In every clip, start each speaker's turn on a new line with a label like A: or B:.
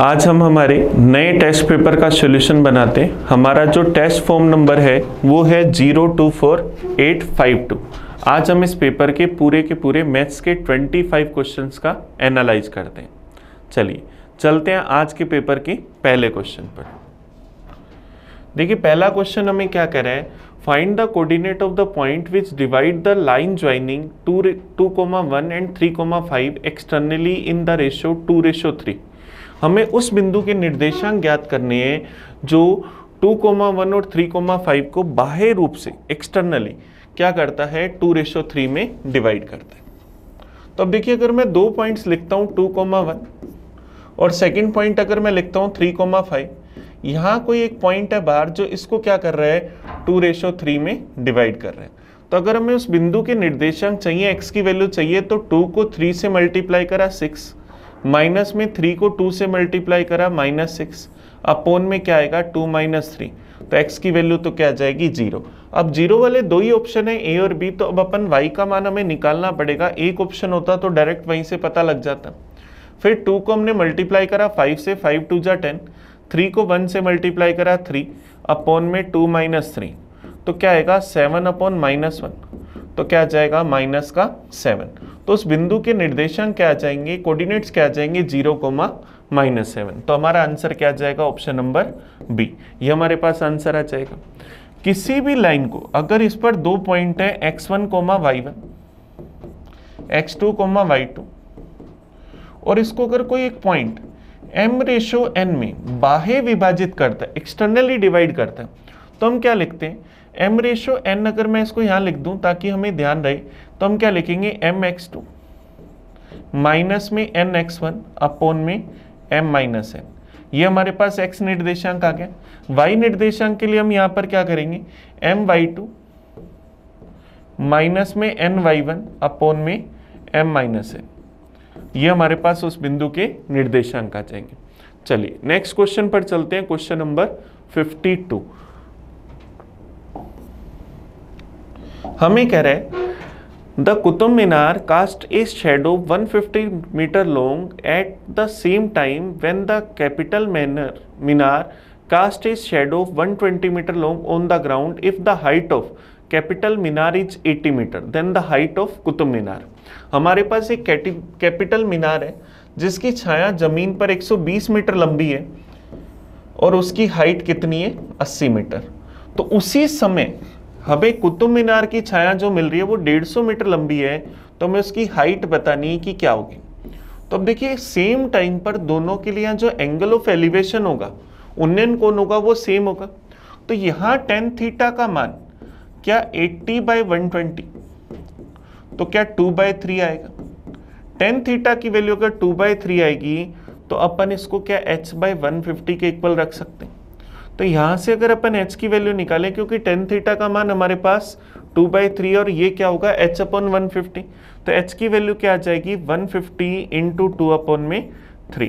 A: आज हम हमारे नए टेस्ट पेपर का सोल्यूशन बनाते हैं हमारा जो टेस्ट फॉर्म नंबर है वो है zero two four eight five two आज हम इस पेपर के पूरे के पूरे मैथ्स के ट्वेंटी फाइव क्वेश्चन का एनालाइज करते हैं चलिए चलते हैं आज के पेपर के पहले क्वेश्चन पर देखिए पहला क्वेश्चन हमें क्या कह रहा है find the coordinate of the point which divide the line joining two two comma one and three comma five externally in the ratio two ratio three हमें उस बिंदु के निर्देशांक ज्ञात करने हैं जो टू कोमा वन और थ्री कोमा फाइव को बाह्य रूप से एक्सटर्नली क्या करता है टू रेशो थ्री में डिवाइड करता है तो अब देखिए अगर मैं दो पॉइंट्स लिखता हूँ टू कोमा वन और सेकेंड पॉइंट अगर मैं लिखता हूँ थ्री कोमा फाइव यहाँ कोई एक पॉइंट है बाहर जो इसको क्या कर रहा है टू रेशो थ्री में डिवाइड कर रहा है तो अगर हमें उस बिंदु के निर्देशांक चाहिए एक्स की वैल्यू चाहिए तो टू को थ्री से मल्टीप्लाई करा सिक्स माइनस में थ्री को टू से मल्टीप्लाई करा माइनस सिक्स अपोन में क्या आएगा टू माइनस थ्री तो एक्स की वैल्यू तो क्या आ जाएगी जीरो अब जीरो वाले दो ही ऑप्शन है ए और बी तो अब अपन वाई का मान हमें निकालना पड़ेगा एक ऑप्शन होता तो डायरेक्ट वहीं से पता लग जाता फिर टू को हमने मल्टीप्लाई करा फाइव से फाइव टू जा टेन थ्री को वन से मल्टीप्लाई करा थ्री अपोन में टू माइनस थ्री तो क्या आएगा सेवन अपॉन माइनस वन तो क्या आ जाएगा माइनस का सेवन तो उस बिंदु के निर्देशांक क्या आ जाएंगे कोऑर्डिनेट्स क्या आ जाएंगे जीरो कोमा माइनस सेवन तो हमारा आंसर क्या आ जाएगा ऑप्शन नंबर बी ये हमारे पास आंसर आ जाएगा किसी भी लाइन को अगर इस पर दो पॉइंट है x one comma y one x two comma y two और इसको अगर कोई एक पॉइंट एम रेशो एन में बाहे विभाजित करता है एक्सटर्नली डिवाइड करता है तो हम क्या लिखते हैं एम रेशो एन अगर मैं इसको यहां लिख दूं ताकि हमें ध्यान रहे तो हम क्या लिखेंगे एम एक्स टू माइनस में एन एक्स वन अपोन में एम माइनस एन ये हमारे पास एक्स निर्देशांक आ गया वाई निर्देशांक के लिए हम यहां पर क्या करेंगे एम वाई टू माइनस में एन वाई वन अपोन में एम माइनस एन ये हमारे पास उस बिंदु के निर्देशांक आ जाएंगे चलिए नेक्स्ट क्वेश्चन पर चलते हैं क्वेश्चन नंबर फिफ्टी टू हमें कह रहे the Qutub Minar cast is shadow 150 metre long at the same time when the capital Minar Minar cast is shadow 120 metre long on the ground if the height of capital Minar is 80 metre then the height of Qutub Minar हमारे पास एक capital मीनार है जिसकी छाया जमीन पर 120 metre लंबी है और उसकी हाइट कितनी है 80 मीटर तो उसी समय हमें कुतुब मीनार की छाया जो मिल रही है वो सौ मीटर लंबी है तो हमें उसकी हाइट बतानी है कि क्या होगी तो अब देखिए सेम टाइम पर दोनों के लिए जो एंगल ऑफ एलिवेशन होगा उन्नयन कोण होगा वो सेम होगा तो यहाँ टेन थीटा का मान क्या 80 बाय 120 तो क्या 2 बाय थ्री आएगा टेन थीटा की वैल्यू अगर 2 बाय थ्री आएगी तो अपन इसको क्या h बाय 150 के इक्वल रख सकते हैं तो यहाँ से अगर अपन एच की वैल्यू निकालें क्योंकि टेन थीटा का मान हमारे पास टू बाई थ्री और ये क्या होगा एच अपॉन वन फिफ्टी तो एच की वैल्यू क्या आ जाएगी one fifty into two upon में थ्री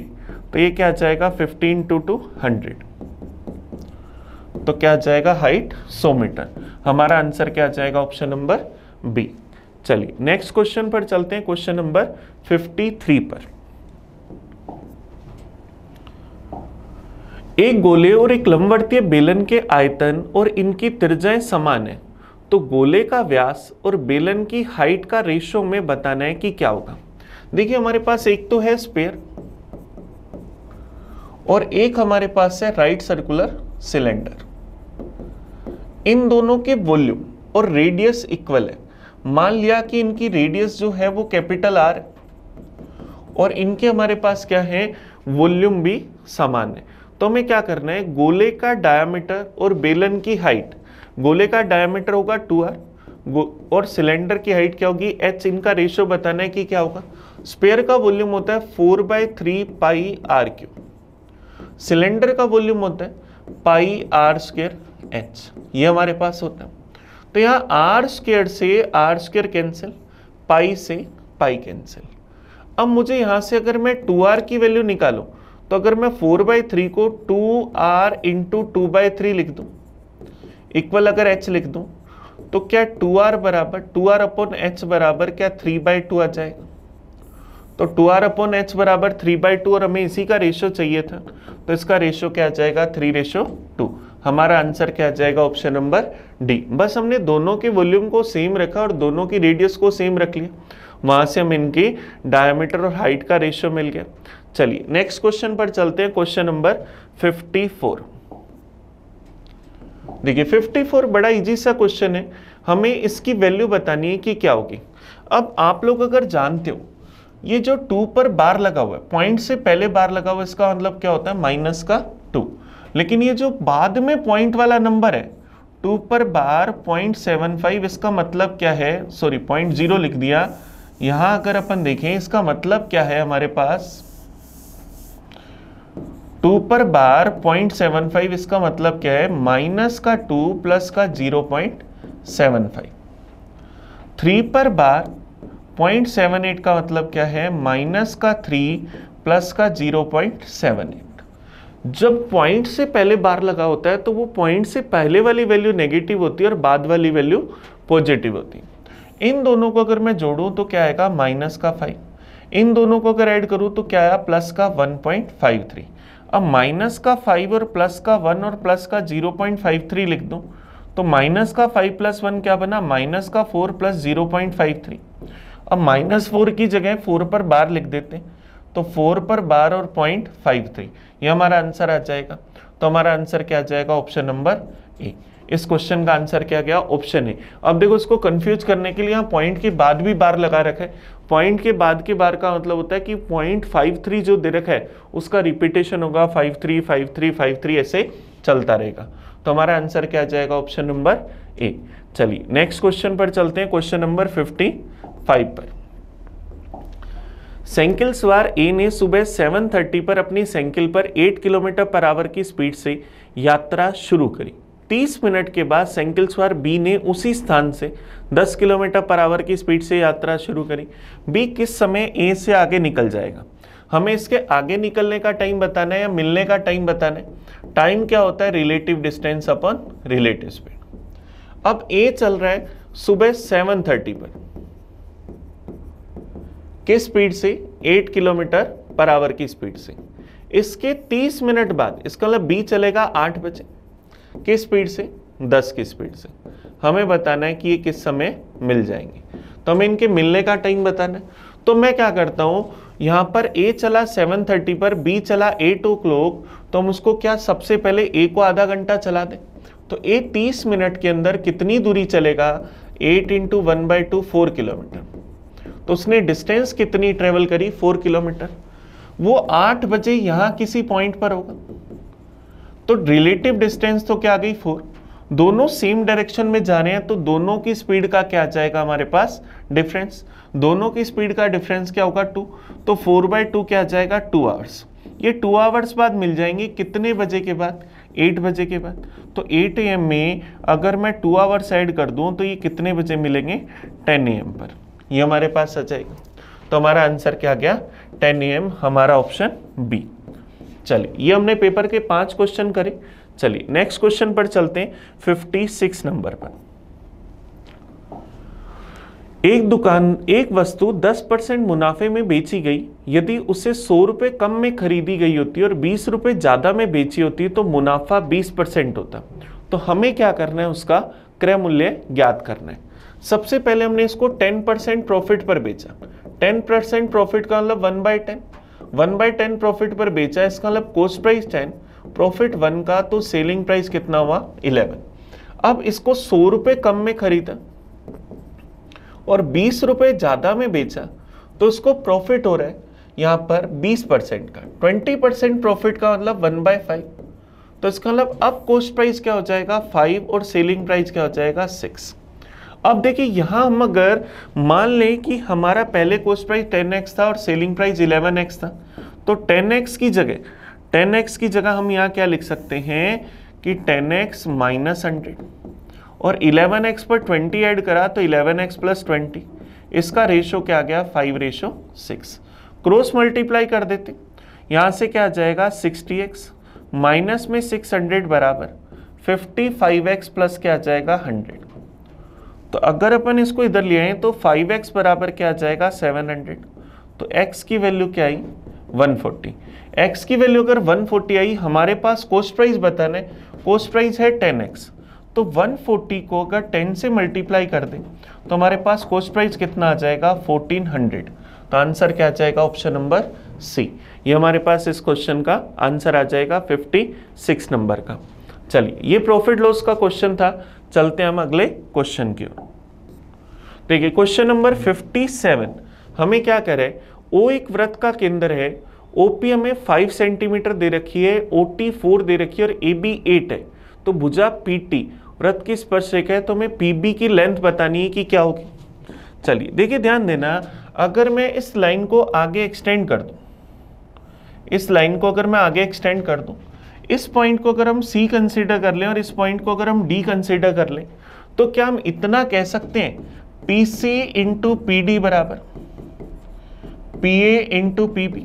A: तो ये क्या आ जाएगा फिफ्टी इंटू टू हंड्रेड तो क्या आ जाएगा हाइट सौ मीटर हमारा आंसर क्या आ जाएगा ऑप्शन नंबर बी चलिए नेक्स्ट क्वेश्चन पर चलते हैं क्वेश्चन नंबर 53 पर एक गोले और एक लंबवर्तीय बेलन के आयतन और इनकी त्रिज्याएं समान है तो गोले का व्यास और बेलन की हाइट का रेशो में बताना है कि क्या होगा देखिए हमारे पास एक तो है स्पेयर और एक हमारे पास है राइट सर्कुलर सिलेंडर इन दोनों के वॉल्यूम और रेडियस इक्वल है मान लिया कि इनकी रेडियस जो है वो कैपिटल आर और इनके हमारे पास क्या है वॉल्यूम भी समान है तो हमें क्या करना है गोले का डायामीटर और बेलन की हाइट गोले का डायामीटर होगा 2r आर और सिलेंडर की हाइट क्या होगी h इनका रेशियो बताना है कि क्या होगा स्पेयर का वॉल्यूम होता है 4 by three pi r cube cylinder का वॉल्यूम होता है पाई आर स्केयर एच ये हमारे पास होता है तो यहाँ आर स्केयर से आर स्केयर कैंसिल पाई से पाई कैंसिल अब मुझे यहाँ से अगर मैं 2r की वैल्यू निकालू तो अगर मैं फोर बाई थ्री को two r into two by three लिख दूँ इक्वल अगर एच लिख दूँ तो क्या टू आर बराबर टू आर अपॉन एच बराबर क्या थ्री बाई टू आ जाएगा तो टू आर अपॉन एच बराबर थ्री बाई टू और हमें इसी का रेशो चाहिए था तो इसका रेशो क्या आ जाएगा थ्री रेशो टू हमारा आंसर क्या आ जाएगा ऑप्शन नंबर डी बस हमने दोनों के वॉल्यूम को सेम रखा और दोनों की रेडियस को सेम रख लिया वहाँ से हम इनकी डायमीटर और हाइट का रेशियो मिल गया चलिए नेक्स्ट क्वेश्चन पर चलते हैं क्वेश्चन नंबर 54 देखिए 54 बड़ा इजी सा क्वेश्चन है हमें इसकी वैल्यू बतानी है कि क्या होगी अब आप लोग अगर जानते हो ये जो टू पर बार लगा हुआ है पॉइंट से पहले बार लगा हुआ है इसका मतलब क्या होता है माइनस का टू लेकिन ये जो बाद में पॉइंट वाला नंबर है टू पर बार पॉइंट सेवन फाइव इसका मतलब क्या है सॉरी पॉइंट जीरो लिख दिया यहां अगर अपन देखें इसका मतलब क्या है हमारे पास टू पर बार पॉइंट सेवन फाइव इसका मतलब क्या है माइनस का टू प्लस का zero point seven five three पर बार पॉइंट सेवन एट का मतलब क्या है माइनस का थ्री प्लस का जीरो पॉइंट सेवन एट जब पॉइंट से पहले बार लगा होता है तो वो पॉइंट से पहले वाली वैल्यू नेगेटिव होती है और बाद वाली वैल्यू पॉजिटिव होती है इन दोनों को अगर मैं जोड़ूँ तो क्या आएगा माइनस का फाइव इन दोनों को अगर ऐड करूँ तो क्या आया प्लस का वन पॉइंट फाइव थ्री अब माइनस का फाइव और प्लस का वन और प्लस का जीरो पॉइंट फाइव थ्री लिख दो तो माइनस का फाइव प्लस वन क्या बना माइनस का four plus zero point five three अब माइनस फोर की जगह फोर पर बार लिख देते हैं तो फोर पर बार और पॉइंट फाइव थ्री ये हमारा आंसर आ जाएगा तो हमारा आंसर क्या आ जाएगा ऑप्शन नंबर ए इस क्वेश्चन का आंसर क्या गया ऑप्शन ए अब देखो इसको कंफ्यूज करने के लिए पॉइंट के बाद भी बार लगा रखा है पॉइंट के बाद के बार का मतलब होता है कि पॉइंट फाइव थ्री जो दे रखा है उसका रिपीटेशन होगा five three five three five three ऐसे चलता रहेगा तो हमारा आंसर क्या जाएगा ऑप्शन नंबर ए चलिए नेक्स्ट क्वेश्चन पर चलते हैं क्वेश्चन नंबर फिफ्टी फाइव पर साइकिल सवार ए ने सुबह 7:30 पर अपनी साइकिल पर 8 किलोमीटर पर आवर की स्पीड से यात्रा शुरू करी 30 मिनट के बाद सेंकिल्सवार बी ने उसी स्थान से 10 किलोमीटर पर आवर की स्पीड से यात्रा शुरू करी बी किस समय ए से आगे निकल जाएगा हमें इसके आगे निकलने का टाइम बताना है या मिलने का टाइम बताना है टाइम क्या होता है relative distance upon relative speed अब ए चल रहा है सुबह 7:30 पर किस स्पीड से 8 किलोमीटर पर आवर की स्पीड से इसके 30 मिनट बाद इसका मतलब बी चलेगा 8 बजे किस स्पीड से 10 की स्पीड से हमें बताना है कि ये किस समय मिल जाएंगे तो हमें इनके मिलने का टाइम बताना है तो मैं क्या करता हूँ यहाँ पर ए चला 7:30 पर बी चला एट ओ तो हम उसको क्या सबसे पहले ए को आधा घंटा चला दें तो ए 30 मिनट के अंदर कितनी दूरी चलेगा 8 into one by two four kilometre तो उसने डिस्टेंस कितनी ट्रेवल करी फोर किलोमीटर वो आठ बजे यहाँ किसी पॉइंट पर होगा तो रिलेटिव डिस्टेंस तो क्या आ गई फोर दोनों सेम डायरेक्शन में जा रहे हैं तो दोनों की स्पीड का क्या आ जाएगा हमारे पास डिफरेंस दोनों की स्पीड का डिफरेंस क्या होगा टू तो फोर बाई टू क्या आ जाएगा टू आवर्स ये टू आवर्स बाद मिल जाएंगे कितने बजे के बाद एट बजे के बाद तो एट ए में अगर मैं टू आवर्स ऐड कर दूँ तो ये कितने बजे मिलेंगे टेन ए पर ये हमारे पास आ जाएगा तो हमारा आंसर क्या आ गया टेन ए हमारा ऑप्शन बी चलिए ये हमने पेपर के पांच क्वेश्चन करे चलिए नेक्स्ट क्वेश्चन पर चलते हैं फिफ्टी सिक्स नंबर पर एक दुकान एक वस्तु 10 परसेंट मुनाफे में बेची गई यदि उसे सौ रुपये कम में खरीदी गई होती और बीस रुपये ज़्यादा में बेची होती तो मुनाफा 20 परसेंट होता तो हमें क्या करना है उसका क्रय मूल्य ज्ञात करना है सबसे पहले हमने इसको 10 परसेंट प्रॉफिट पर बेचा 10 परसेंट प्रॉफिट का मतलब one by ten one by ten profit पर बेचा इसका मतलब cost price ten profit one का तो सेलिंग प्राइस कितना हुआ इलेवन अब इसको सौ रुपये कम में खरीदा और बीस रुपये ज़्यादा में बेचा तो उसको प्रॉफिट हो रहा है यहाँ पर बीस परसेंट का ट्वेंटी परसेंट प्रॉफिट का मतलब वन बाय फाइव तो इसका मतलब अब कोस्ट प्राइस क्या हो जाएगा फाइव और सेलिंग प्राइस क्या हो जाएगा सिक्स अब देखिए यहां हम अगर मान लें कि हमारा पहले कोस्ट प्राइस टेन एक्स था और सेलिंग प्राइस इलेवन एक्स था तो एक्स की जगह टेन एक्स की जगह हम यहाँ क्या लिख सकते हैं कि टेन एक्स माइनस हंड्रेड और इलेवन एक्स पर ट्वेंटी ऐड करा तो इलेवन एक्स प्लस ट्वेंटी इसका रेशो क्या आ गया five ratio six cross multiply कर देते यहाँ से क्या आ जाएगा सिक्सटी एक्स माइनस में सिक्स हंड्रेड बराबर फिफ्टी फाइव एक्स प्लस क्या आ जाएगा हंड्रेड तो अगर अपन इसको इधर ले आए तो 5x बराबर क्या आ जाएगा 700 तो x की वैल्यू क्या आई 140 x की वैल्यू अगर 140 आई हमारे पास कॉस्ट प्राइस बताना है कोस्ट प्राइस है 10x तो 140 को अगर 10 से मल्टीप्लाई कर दें तो हमारे पास कॉस्ट प्राइस कितना आ जाएगा 1400 तो आंसर क्या आ जाएगा ऑप्शन नंबर सी ये हमारे पास इस क्वेश्चन का आंसर आ जाएगा 56 नंबर का चलिए ये प्रॉफिट लॉस का क्वेश्चन था चलते हैं हम अगले क्वेश्चन की ओर देखिए क्वेश्चन नंबर 57 हमें क्या करें ओ एक व्रत का केंद्र है ओपी हमें फाइव सेंटीमीटर दे रखी है ओ टी फोर दे रखी है और ए बी एट है तो भुजा पी टी व्रत की स्पर्श रेखा है तो हमें पी बी की लेंथ बतानी है कि क्या होगी चलिए देखिए ध्यान देना अगर मैं इस लाइन को आगे एक्सटेंड कर दूं इस लाइन को अगर मैं आगे एक्सटेंड कर दूं इस पॉइंट को अगर हम सी कंसिडर कर लें और इस पॉइंट को अगर हम डी कंसिडर कर लें तो क्या हम इतना कह सकते हैं P C into P D बराबर P A into P B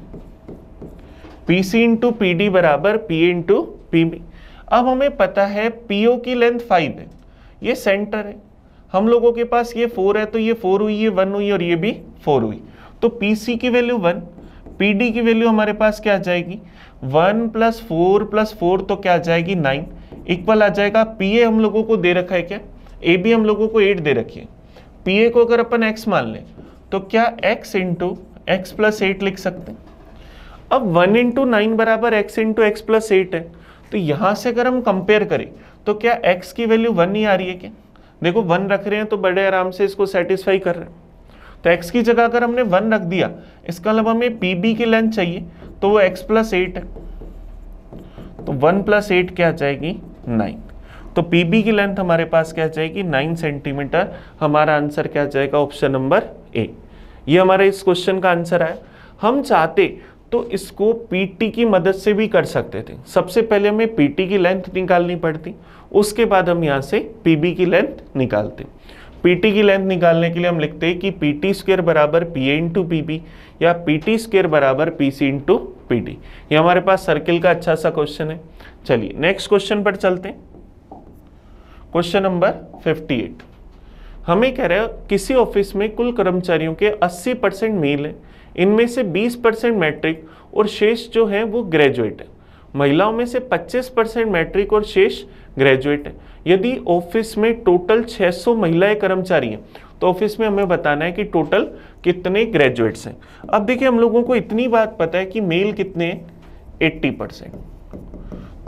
A: P C into P D बराबर P A into P B अब हमें पता है पीओ की लेंथ फाइव है ये सेंटर है हम लोगों के पास ये फोर है तो ये फोर हुई ये वन हुई और ये भी फोर हुई तो पी सी की वैल्यू वन पी डी की वैल्यू हमारे पास क्या आ जाएगी one plus four plus four तो क्या आ जाएगी नाइन इक्वल आ जाएगा पी ए हम लोगों को दे रखा है क्या ए बी हम लोगों को एट दे रखी है पी ए को अगर अपन एक्स मान लें तो क्या x into x plus eight लिख सकते हैं अब वन इंटू नाइन बराबर x into x plus eight है तो यहाँ से अगर हम कंपेयर करें तो क्या x की वैल्यू वन ही आ रही है क्या देखो वन रख रहे हैं तो बड़े आराम से इसको सेटिस्फाई कर रहे हैं तो x की जगह अगर हमने वन रख दिया इसका मतलब हमें पी बी की लेंथ चाहिए तो वो एक्स प्लस एट है तो वन प्लस एट क्या आ जाएगी नाइन तो पी बी की लेंथ हमारे पास क्या आ जाएगी नाइन सेंटीमीटर हमारा आंसर क्या आ जाएगा ऑप्शन नंबर ए ये हमारे इस क्वेश्चन का आंसर है हम चाहते तो इसको पीटी की मदद से भी कर सकते थे सबसे पहले हमें पीटी की लेंथ निकालनी पड़ती उसके बाद हम यहाँ से पीबी की लेंथ निकालते पीटी की लेंथ निकालने के लिए हम लिखते हैं कि पी टी स्क्र बराबर पी ए इंटू पी या पी टी स्क्र बराबर P C into P T ये हमारे पास सर्किल का अच्छा सा क्वेश्चन है चलिए नेक्स्ट क्वेश्चन पर चलते हैं क्वेश्चन नंबर 58 हमें कह रहा है किसी ऑफिस में कुल कर्मचारियों के 80 परसेंट मेल हैं इनमें से 20 परसेंट मैट्रिक और शेष जो है वो ग्रेजुएट है महिलाओं में से 25 परसेंट मैट्रिक और शेष ग्रेजुएट है यदि ऑफिस में टोटल 600 महिलाएं कर्मचारी हैं तो ऑफिस में हमें बताना है कि टोटल कितने ग्रेजुएट्स हैं अब देखिए हम लोगों को इतनी बात पता है कि मेल कितने एट्टी परसेंट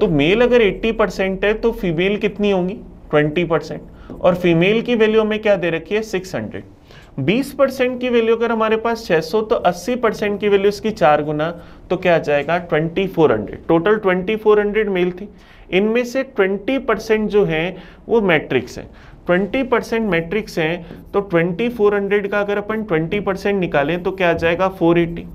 A: तो मेल अगर 80 परसेंट है तो फीमेल कितनी होंगी 20 परसेंट और फीमेल की वैल्यू हमें क्या दे रखी है 600 20 परसेंट की वैल्यू अगर हमारे पास 600 तो 80 परसेंट की वैल्यू इसकी चार गुना तो क्या आ जाएगा 2400 टोटल 2400 मेल थी इनमें से 20 परसेंट जो है वो मैट्रिक्स है 20 परसेंट मैट्रिक्स है तो 2400 का अगर अपन 20 परसेंट निकालें तो क्या आ जाएगा 480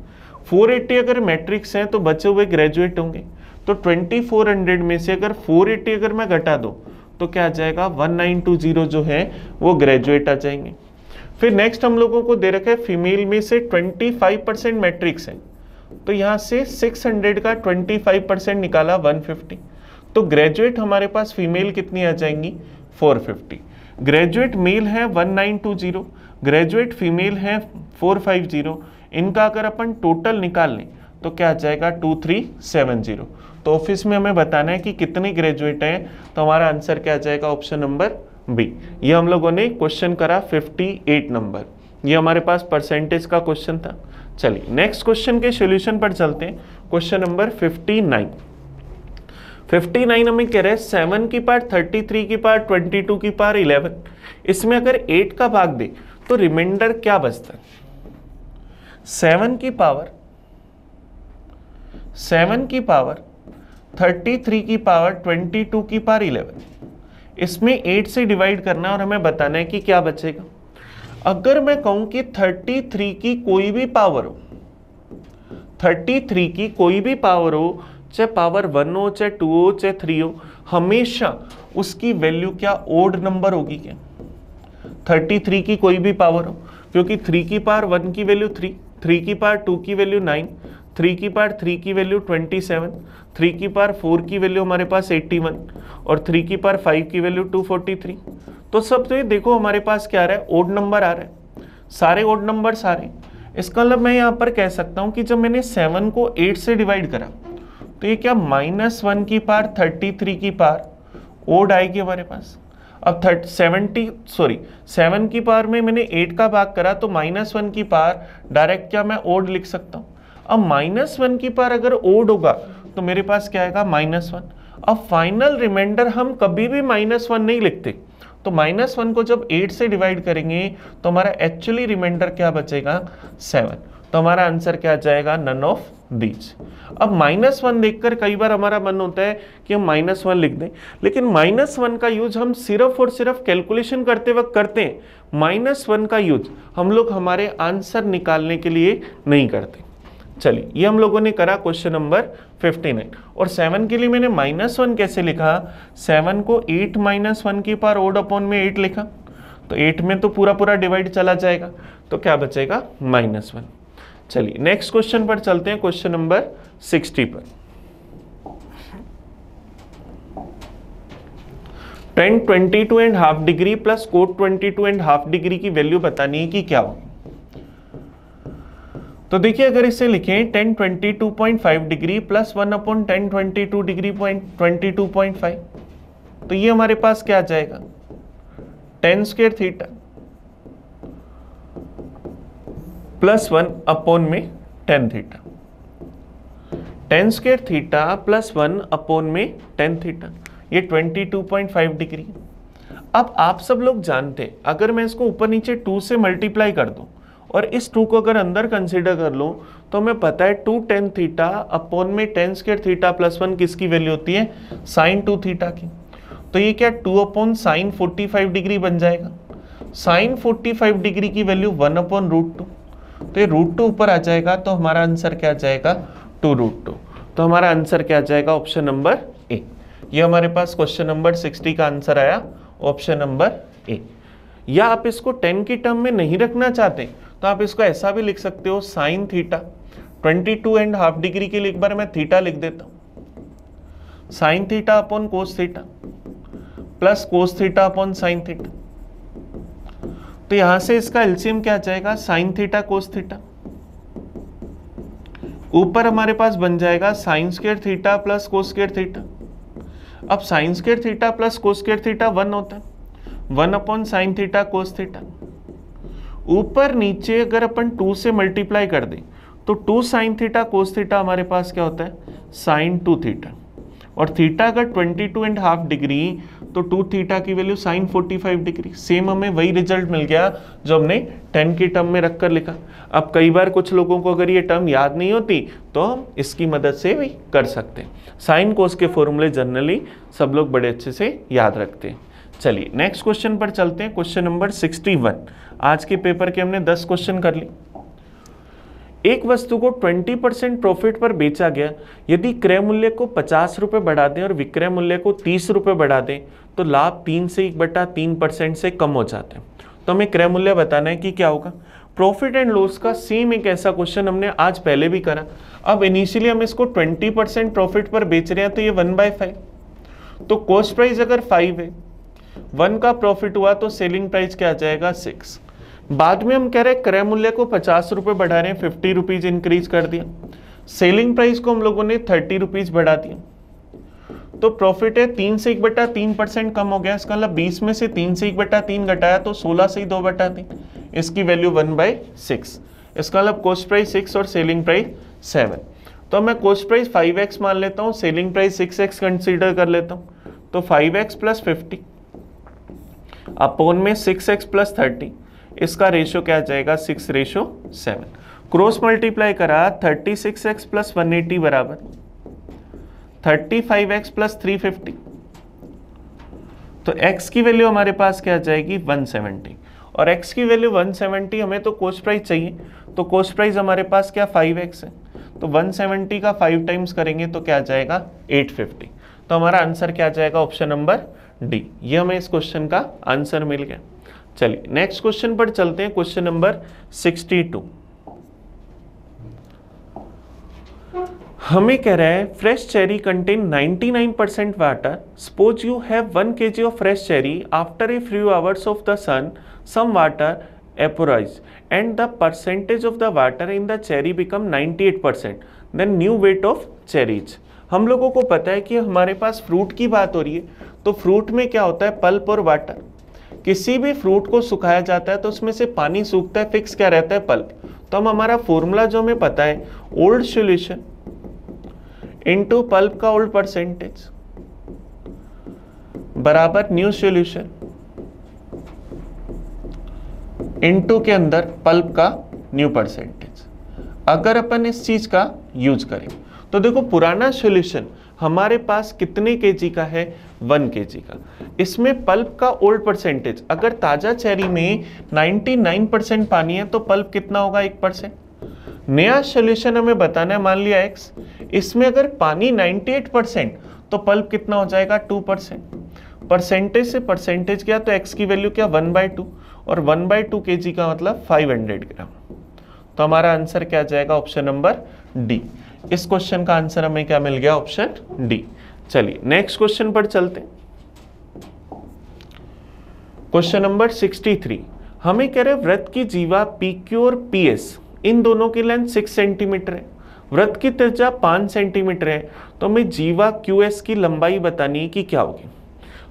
A: 480 अगर मैट्रिक्स हैं तो बचे हुए ग्रेजुएट होंगे तो 2400 में से अगर 480 अगर मैं घटा दूँ तो क्या आ जाएगा 1920 जो है वो ग्रेजुएट आ जाएंगे फिर नेक्स्ट हम लोगों को दे रखे फीमेल में से 25 परसेंट मैट्रिक्स है तो यहाँ से 600 का 25 परसेंट निकाला 150 तो ग्रेजुएट हमारे पास फीमेल कितनी आ जाएंगी 450 ग्रेजुएट मेल है 1920 ग्रेजुएट फीमेल है 450 इनका अगर अपन टोटल निकाल लें तो क्या आ जाएगा 2370 तो ऑफिस में हमें बताना है कि कितने ग्रेजुएट हैं तो हमारा आंसर क्या आ जाएगा ऑप्शन नंबर बी ये हम लोगों ने क्वेश्चन करा 58 नंबर ये हमारे पास परसेंटेज का क्वेश्चन था चलिए नेक्स्ट क्वेश्चन के सोल्यूशन पर चलते हैं क्वेश्चन नंबर 59 59 हमें कह रहे हैं सेवन की पार 33 की पार 22 की पार 11 इसमें अगर 8 का भाग दे तो रिमाइंडर क्या बचता है सेवन की पावर सेवन की पावर 33 की पावर 22 की पावर 11 इसमें 8 से डिवाइड करना है और हमें बताना है कि क्या बचेगा अगर मैं कहूं कि 33 की कोई भी पावर हो 33 की कोई भी पावर हो चाहे पावर वन हो चाहे टू हो चाहे थ्री हो हमेशा उसकी वैल्यू क्या ओड नंबर होगी क्या 33 की कोई भी पावर हो क्योंकि थ्री की पावर वन की वैल्यू थ्री थ्री की पावर टू की वैल्यू नाइन थ्री की पावर थ्री की वैल्यू ट्वेंटी सेवन थ्री की पार फोर की वैल्यू हमारे पास एट्टी वन और थ्री की पार फाइव की वैल्यू टू फोर्टी थ्री तो सब तो ये देखो हमारे पास क्या आ रहा है ओड नंबर आ रहा है सारे ओड नंबर सारे इसका मतलब मैं यहाँ पर कह सकता हूँ कि जब मैंने सेवन को एट से डिवाइड करा तो ये क्या माइनस वन की पार थर्टी थ्री की पार ओड आएगी हमारे पास अब थर्ट सेवेंटी सॉरी सेवन की पार में मैंने एट का भाग करा तो माइनस वन की पार डायरेक्ट क्या मैं ओड लिख सकता हूँ अब माइनस वन की पार अगर ओड होगा तो मेरे पास क्या आएगा माइनस वन अब फाइनल रिमाइंडर हम कभी भी माइनस वन नहीं लिखते तो माइनस वन को जब एट से डिवाइड करेंगे तो हमारा एक्चुअली रिमाइंडर क्या बचेगा सेवन तो हमारा आंसर क्या जाएगा नन ऑफ दीज अब माइनस वन देखकर कई बार हमारा मन होता है कि हम माइनस वन लिख दें लेकिन माइनस वन का यूज हम सिर्फ और सिर्फ कैलकुलेशन करते वक्त करते हैं माइनस वन का यूज हम लोग हमारे आंसर निकालने के लिए नहीं करते चलिए ये हम लोगों ने करा क्वेश्चन नंबर फिफ्टी नाइन और सेवन के लिए मैंने माइनस वन कैसे लिखा सेवन को एट माइनस वन की पार ओड अपॉन में एट लिखा तो एट में तो पूरा पूरा डिवाइड चला जाएगा तो क्या बचेगा माइनस वन चलिए नेक्स्ट क्वेश्चन पर चलते हैं क्वेश्चन नंबर सिक्सटी पर tan twenty two and half degree plus cot twenty two and half degree की वैल्यू बतानी है कि क्या होगी तो देखिए अगर इसे लिखें tan twenty two point five degree plus one upon tan twenty two degree point twenty two point five तो ये हमारे पास क्या आ जाएगा tan square theta plus one upon में tan theta tan square theta plus one upon में tan theta ये twenty two point five degree अब आप सब लोग जानते अगर मैं इसको ऊपर नीचे टू से मल्टीप्लाई कर दूं और इस टू को अगर अंदर कंसिडर कर लूँ तो हमें पता है टू टेन थीटा अपोन में tan square theta plus one किसकी वैल्यू होती है साइन टू थीटा की तो ये क्या two upon sine forty five degree बन जाएगा साइन फोर्टी फाइव डिग्री की value one upon root two तो ये रूट टू ऊपर आ जाएगा तो हमारा आंसर क्या आ जाएगा टू रूट टू तो हमारा आंसर क्या आ जाएगा ऑप्शन नंबर ए ये हमारे पास क्वेश्चन नंबर सिक्सटी का आंसर आया ऑप्शन नंबर ए या आप इसको टेन की टर्म में नहीं रखना चाहते तो आप इसको ऐसा भी लिख सकते हो sine theta 22 two and half degree के लिए एक बार मैं थीटा लिख देता हूं sine theta upon cos theta plus cos theta upon sine theta तो यहां से इसका एल्सियम क्या जाएगा साइन थीटा कोस थीटा ऊपर हमारे पास बन जाएगा sine square theta plus cos square theta अब sine square theta plus cos square theta one होता है one upon sine theta cos theta ऊपर नीचे अगर अपन टू से मल्टीप्लाई कर दें तो two sine theta cos theta हमारे पास क्या होता है साइन टू थीटा और थीटा अगर twenty two and half degree तो टू थीटा की value sine forty five degree same हमें वही रिजल्ट मिल गया जो हमने टेन के टर्म में रखकर लिखा अब कई बार कुछ लोगों को अगर ये टर्म याद नहीं होती तो हम इसकी मदद से भी कर सकते हैं साइन कोस के फॉर्मूले जनरली सब लोग बड़े अच्छे से याद रखते हैं चलिए नेक्स्ट क्वेश्चन पर चलते हैं क्वेश्चन नंबर 61 आज के पेपर के हमने 10 क्वेश्चन कर लिए एक वस्तु को 20 परसेंट प्रॉफिट पर बेचा गया यदि क्रय मूल्य को पचास रुपये बढ़ा दें और विक्रय मूल्य को तीस रुपये बढ़ा दें तो लाभ तीन से एक बटा तीन परसेंट से कम हो जाते हैं तो हमें क्रय मूल्य बताना है कि क्या होगा प्रॉफिट एंड लॉस का सेम एक ऐसा क्वेश्चन हमने आज पहले भी करा अब इनिशियली हम इसको 20 परसेंट प्रॉफिट पर बेच रहे हैं तो ये वन बाय फाइव तो कॉस्ट प्राइस अगर फाइव है वन का प्रॉफिट हुआ तो सेलिंग प्राइस क्या आ जाएगा सिक्स बाद में हम कह रहे हैं क्रय मूल्य को पचास रुपये बढ़ा रहे हैं फिफ्टी रुपीज़ इंक्रीज कर दिया सेलिंग प्राइस को हम लोगों ने थर्टी रुपीज़ बढ़ा दिया तो प्रॉफिट है तीन से एक बटा तीन परसेंट कम हो गया इसका मतलब बीस में से तीन से एक बटा तीन घटाया तो सोलह से ही दो बटा तीन इसकी वैल्यू वन बाई सिक्स इसका मतलब कोस्ट प्राइस सिक्स और सेलिंग प्राइस सेवन तो मैं कोस्ट प्राइस फाइव एक्स मान लेता हूँ selling price six x consider कर लेता हूँ तो five x plus fifty upon में सिक्स एक्स प्लस थर्टी इसका रेशो क्या आ जाएगा six ratio seven cross multiply करा thirty six x plus one eighty बराबर thirty five x plus three fifty तो x की वैल्यू हमारे पास क्या आ जाएगी 170 और x की वैल्यू 170 हमें तो कोस्ट प्राइस चाहिए तो कोस्ट प्राइस हमारे पास क्या 5x है तो 170 का 5 टाइम्स करेंगे तो क्या आ जाएगा 850 तो हमारा आंसर क्या आ जाएगा ऑप्शन नंबर डी ये हमें इस क्वेश्चन का आंसर मिल गया चलिए नेक्स्ट क्वेश्चन पर चलते हैं क्वेश्चन नंबर 62 हमें कह रहा है fresh cherry contain 99 percent water suppose you have one K G of fresh cherry after a few hours of the sun some water evaporate and the percentage of the water in the cherry become 98 percent then new weight of cherries हम लोगों को पता है कि हमारे पास fruit की बात हो रही है तो फ्रूट में क्या होता है पल्प और वाटर किसी भी फ्रूट को सुखाया जाता है तो उसमें से पानी सूखता है फिक्स क्या रहता है पल्प तो हम हमारा फॉर्मूला जो हमें पता है ओल्ड सोल्यूशन इनटू पल्प का ओल्ड परसेंटेज बराबर न्यू सोल्यूशन इनटू के अंदर पल्प का न्यू परसेंटेज अगर अपन इस चीज का यूज करें तो देखो पुराना सोल्यूशन हमारे पास कितने केजी का है वन के का इसमें पल्प का ओल्ड परसेंटेज अगर ताज़ा चेरी में 99 परसेंट पानी है तो पल्प कितना होगा एक परसेंट नया सोल्यूशन हमें बताना है मान लिया एक्स इसमें अगर पानी 98 परसेंट तो पल्प कितना हो जाएगा टू परसेंट परसेंटेज से परसेंटेज क्या तो एक्स की वैल्यू क्या वन बाय टू और वन बाय टू के का मतलब 500 ग्राम तो हमारा आंसर क्या जाएगा ऑप्शन नंबर डी इस क्वेश्चन का आंसर हमें क्या मिल गया ऑप्शन डी चलिए नेक्स्ट क्वेश्चन पर चलते हैं क्वेश्चन नंबर 63 हमें कह रहे व्रत की जीवा PQ और PS इन दोनों की लेंथ 6 सेंटीमीटर है व्रत की त्रिज्या 5 सेंटीमीटर है तो हमें जीवा QS की लंबाई बतानी है कि क्या होगी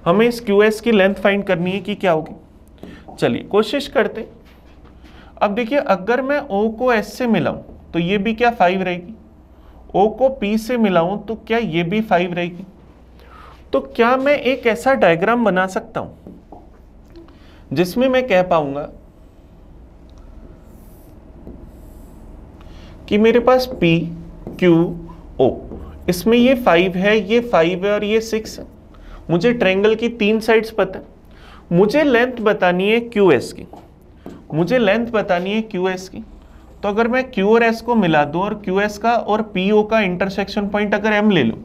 A: हमें इस QS की लेंथ फाइंड करनी है कि क्या होगी चलिए कोशिश करते अब देखिए अगर मैं O को S से मिलाऊं तो ये भी क्या फाइव रहेगी ओ को पी से मिलाऊं तो क्या ये भी फाइव रहेगी तो क्या मैं एक ऐसा डायग्राम बना सकता हूं जिसमें मैं कह पाऊंगा कि मेरे पास P, Q, O इसमें ये फाइव है ये फाइव है और ये सिक्स है मुझे ट्रेंगल की तीन साइड्स पता है मुझे लेंथ बतानी है QS की मुझे लेंथ बतानी है QS की तो अगर मैं क्यू और एस को मिला दूं और क्यू एस का और पी ओ का इंटरसेक्शन पॉइंट अगर एम ले लूं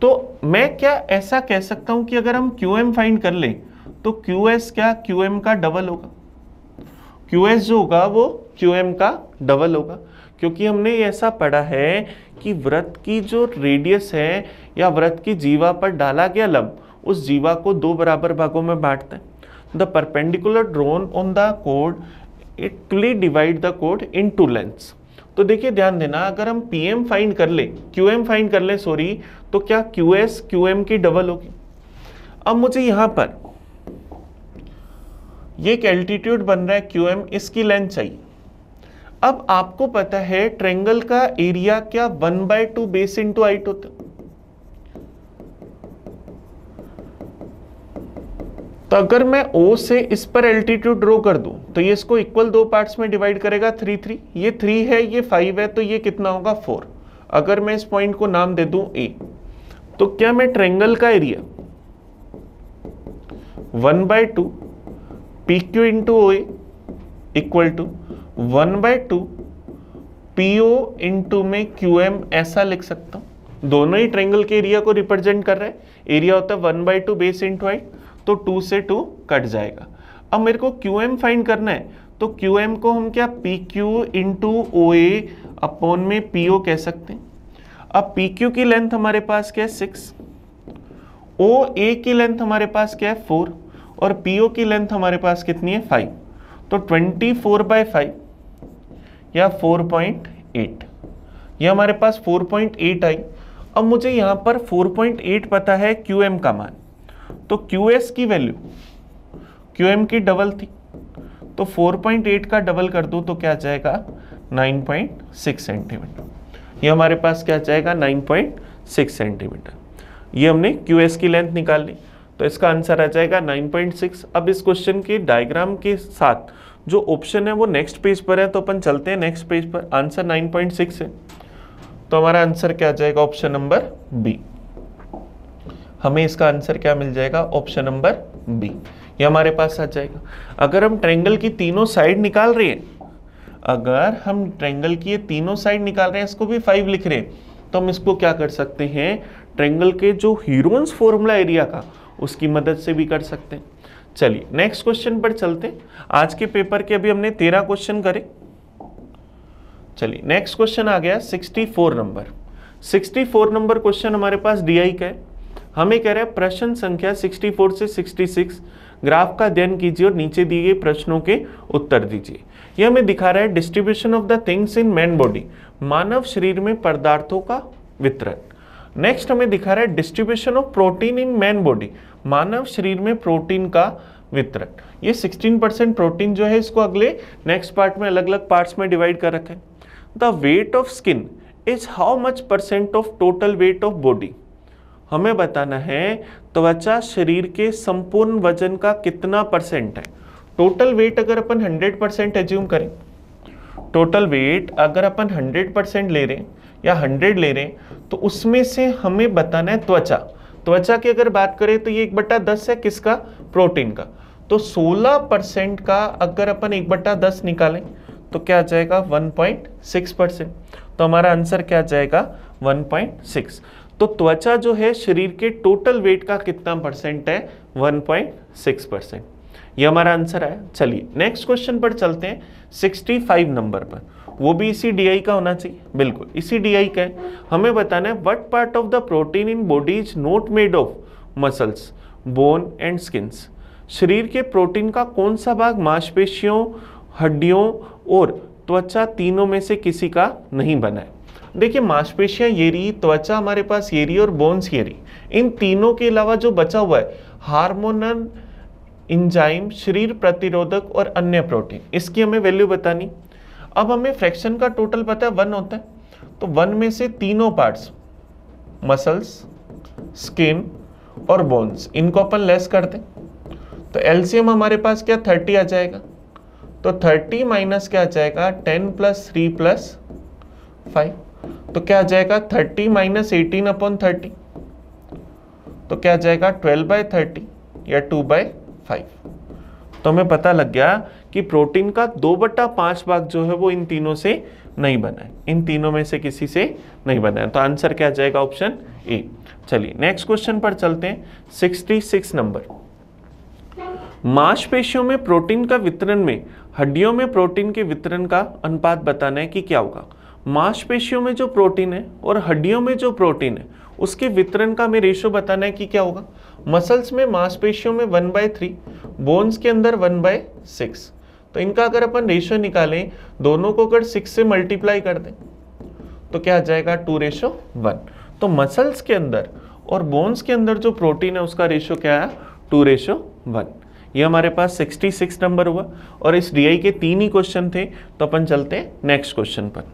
A: तो मैं क्या ऐसा कह सकता हूं कि अगर हम क्यू एम फाइंड कर लें तो क्यू एस क्या क्यू एम का डबल होगा क्यू एस जो होगा वो क्यू एम का डबल होगा क्योंकि हमने ऐसा पढ़ा है कि व्रत की जो रेडियस है या व्रत की जीवा पर डाला गया लंब उस जीवा को दो बराबर भागों में बांटते हैं the perpendicular drone on the code equally divide the code in to lengths तो देखिए ध्यान देना अगर हम पी एम फाइंड कर ले क्यू एम फाइंड कर ले सॉरी तो क्या क्यू एस क्यू एम की डबल होगी अब मुझे यहां पर ये एक एल्टीट्यूड बन रहा है क्यू एम इसकी लेंथ चाहिए अब आपको पता है ट्रेंगल का एरिया क्या one by two base into height होता तो अगर मैं ओ से इस पर एल्टीट्यूड ड्रो कर दूं तो ये इसको इक्वल दो पार्ट्स में डिवाइड करेगा थ्री थ्री ये थ्री है ये फाइव है तो ये कितना होगा फोर अगर मैं इस पॉइंट को नाम दे दूं ए तो क्या मैं ट्रेंगल का area one by two P Q into O equal to one by two P O into में क्यू एम ऐसा लिख सकता हूं दोनों ही ट्रेंगल के एरिया को रिप्रेजेंट कर रहा है एरिया होता है one by two base into height तो टू से टू कट जाएगा अब मेरे को क्यू एम फाइंड करना है तो क्यू एम को हम क्या P Q into O A upon में पी ओ कह सकते हैं अब पी क्यू की लेंथ हमारे पास क्या है सिक्स ओ ए की लेंथ हमारे पास क्या है फोर और पी ओ की लेंथ हमारे पास कितनी है फाइव तो ट्वेंटी फोर बाई फाइव या फोर पॉइंट एट यह हमारे पास फोर पॉइंट एट आई अब मुझे यहाँ पर फोर पॉइंट एट पता है क्यू एम का मान तो क्यू एस की वैल्यू क्यू एम की डबल थी तो 4.8 का डबल कर दो तो क्या जाएगा 9.6 सेंटीमीटर ये हमारे पास क्या जाएगा 9.6 सेंटीमीटर ये हमने क्यू एस की लेंथ निकाल ली तो इसका आंसर आ जाएगा 9.6 अब इस क्वेश्चन के डायग्राम के साथ जो ऑप्शन है वो नेक्स्ट पेज पर है तो अपन चलते हैं नेक्स्ट पेज पर आंसर 9.6 है तो हमारा आंसर क्या आ जाएगा ऑप्शन नंबर बी हमें इसका आंसर क्या मिल जाएगा ऑप्शन नंबर बी ये हमारे पास आ जाएगा अगर हम ट्रेंगल की तीनों साइड निकाल रहे हैं अगर हम ट्रेंगल की ये तीनों साइड निकाल रहे हैं इसको भी फाइव लिख रहे हैं तो हम इसको क्या कर सकते हैं ट्रेंगल के जो हीरोन्स फॉर्मूला एरिया का उसकी मदद से भी कर सकते हैं चलिए नेक्स्ट क्वेश्चन पर चलते हैं आज के पेपर के अभी हमने तेरह क्वेश्चन करे चलिए नेक्स्ट क्वेश्चन आ गया sixty four number sixty four number question हमारे पास डी का है हमें कह रहे हैं प्रश्न संख्या 64 से 66 ग्राफ का अध्ययन कीजिए और नीचे दिए गए प्रश्नों के उत्तर दीजिए यह हमें दिखा रहा है distribution of the things in man body मानव शरीर में पदार्थों का वितरण नेक्स्ट हमें दिखा रहा है distribution of protein in man body मानव शरीर में प्रोटीन का वितरण ये 16 परसेंट प्रोटीन जो है इसको अगले नेक्स्ट पार्ट में अलग अलग पार्ट्स में डिवाइड कर रखें the weight of skin is how much percent of total weight of body हमें बताना है त्वचा शरीर के संपूर्ण वजन का कितना परसेंट है टोटल वेट अगर अपन 100 परसेंट एज्यूम करें टोटल वेट अगर अपन 100 परसेंट ले रहे हैं या 100 ले रहे हैं तो उसमें से हमें बताना है त्वचा त्वचा की अगर बात करें तो ये एक बट्टा दस है किसका प्रोटीन का तो 16 परसेंट का अगर अपन एक बट्टा दस निकालें तो क्या आ जाएगा 1.6 परसेंट तो हमारा आंसर क्या आ जाएगा 1.6 तो त्वचा जो है शरीर के टोटल वेट का कितना परसेंट है 1.6 परसेंट ये हमारा आंसर है चलिए नेक्स्ट क्वेश्चन पर चलते हैं 65 नंबर पर वो भी इसी डी का होना चाहिए बिल्कुल इसी आई का है हमें बताना है what part of the protein in body is not made of muscles bone and skins शरीर के प्रोटीन का कौन सा भाग मांसपेशियों हड्डियों और त्वचा तीनों में से किसी का नहीं बना है देखिए मांसपेशियां येरी त्वचा हमारे पास येरी और बोन्स येरी इन तीनों के अलावा जो बचा हुआ है हार्मोनल इंजाइम शरीर प्रतिरोधक और अन्य प्रोटीन इसकी हमें वैल्यू बतानी अब हमें फ्रैक्शन का टोटल पता है वन होता है तो वन में से तीनों पार्ट्स मसल्स स्किन और बोन्स इनको अपन लेस कर दें तो एल्सियम हमारे पास क्या थर्टी आ जाएगा तो थर्टी माइनस क्या आ जाएगा ten plus three plus five तो क्या आ जाएगा thirty minus eighteen upon thirty तो क्या आ जाएगा ट्वेल्व बाय थर्टी या टू बाय फाइव तो हमें पता लग गया कि प्रोटीन का दो बट्टा पांच भाग जो है वो इन तीनों से नहीं बना है इन तीनों में से किसी से नहीं बना है तो आंसर क्या जाएगा ऑप्शन ए चलिए नेक्स्ट क्वेश्चन पर चलते हैं सिक्सटी सिक्स नंबर मांसपेशियों में प्रोटीन का वितरण में हड्डियों में प्रोटीन के वितरण का अनुपात बताना है कि क्या होगा मांसपेशियों में जो प्रोटीन है और हड्डियों में जो प्रोटीन है उसके वितरण का हमें रेशो बताना है कि क्या होगा मसल्स में मांसपेशियों में वन बाय थ्री बोन्स के अंदर वन बाय सिक्स तो इनका अगर अपन रेशो निकालें दोनों को अगर सिक्स से मल्टीप्लाई कर दें तो क्या आ जाएगा टू रेशो वन तो मसल्स के अंदर और बोन्स के अंदर जो प्रोटीन है उसका रेशो क्या है टू रेशो वन ये हमारे पास 66 नंबर हुआ और इस डीआई के तीन ही क्वेश्चन थे तो अपन चलते हैं नेक्स्ट क्वेश्चन पर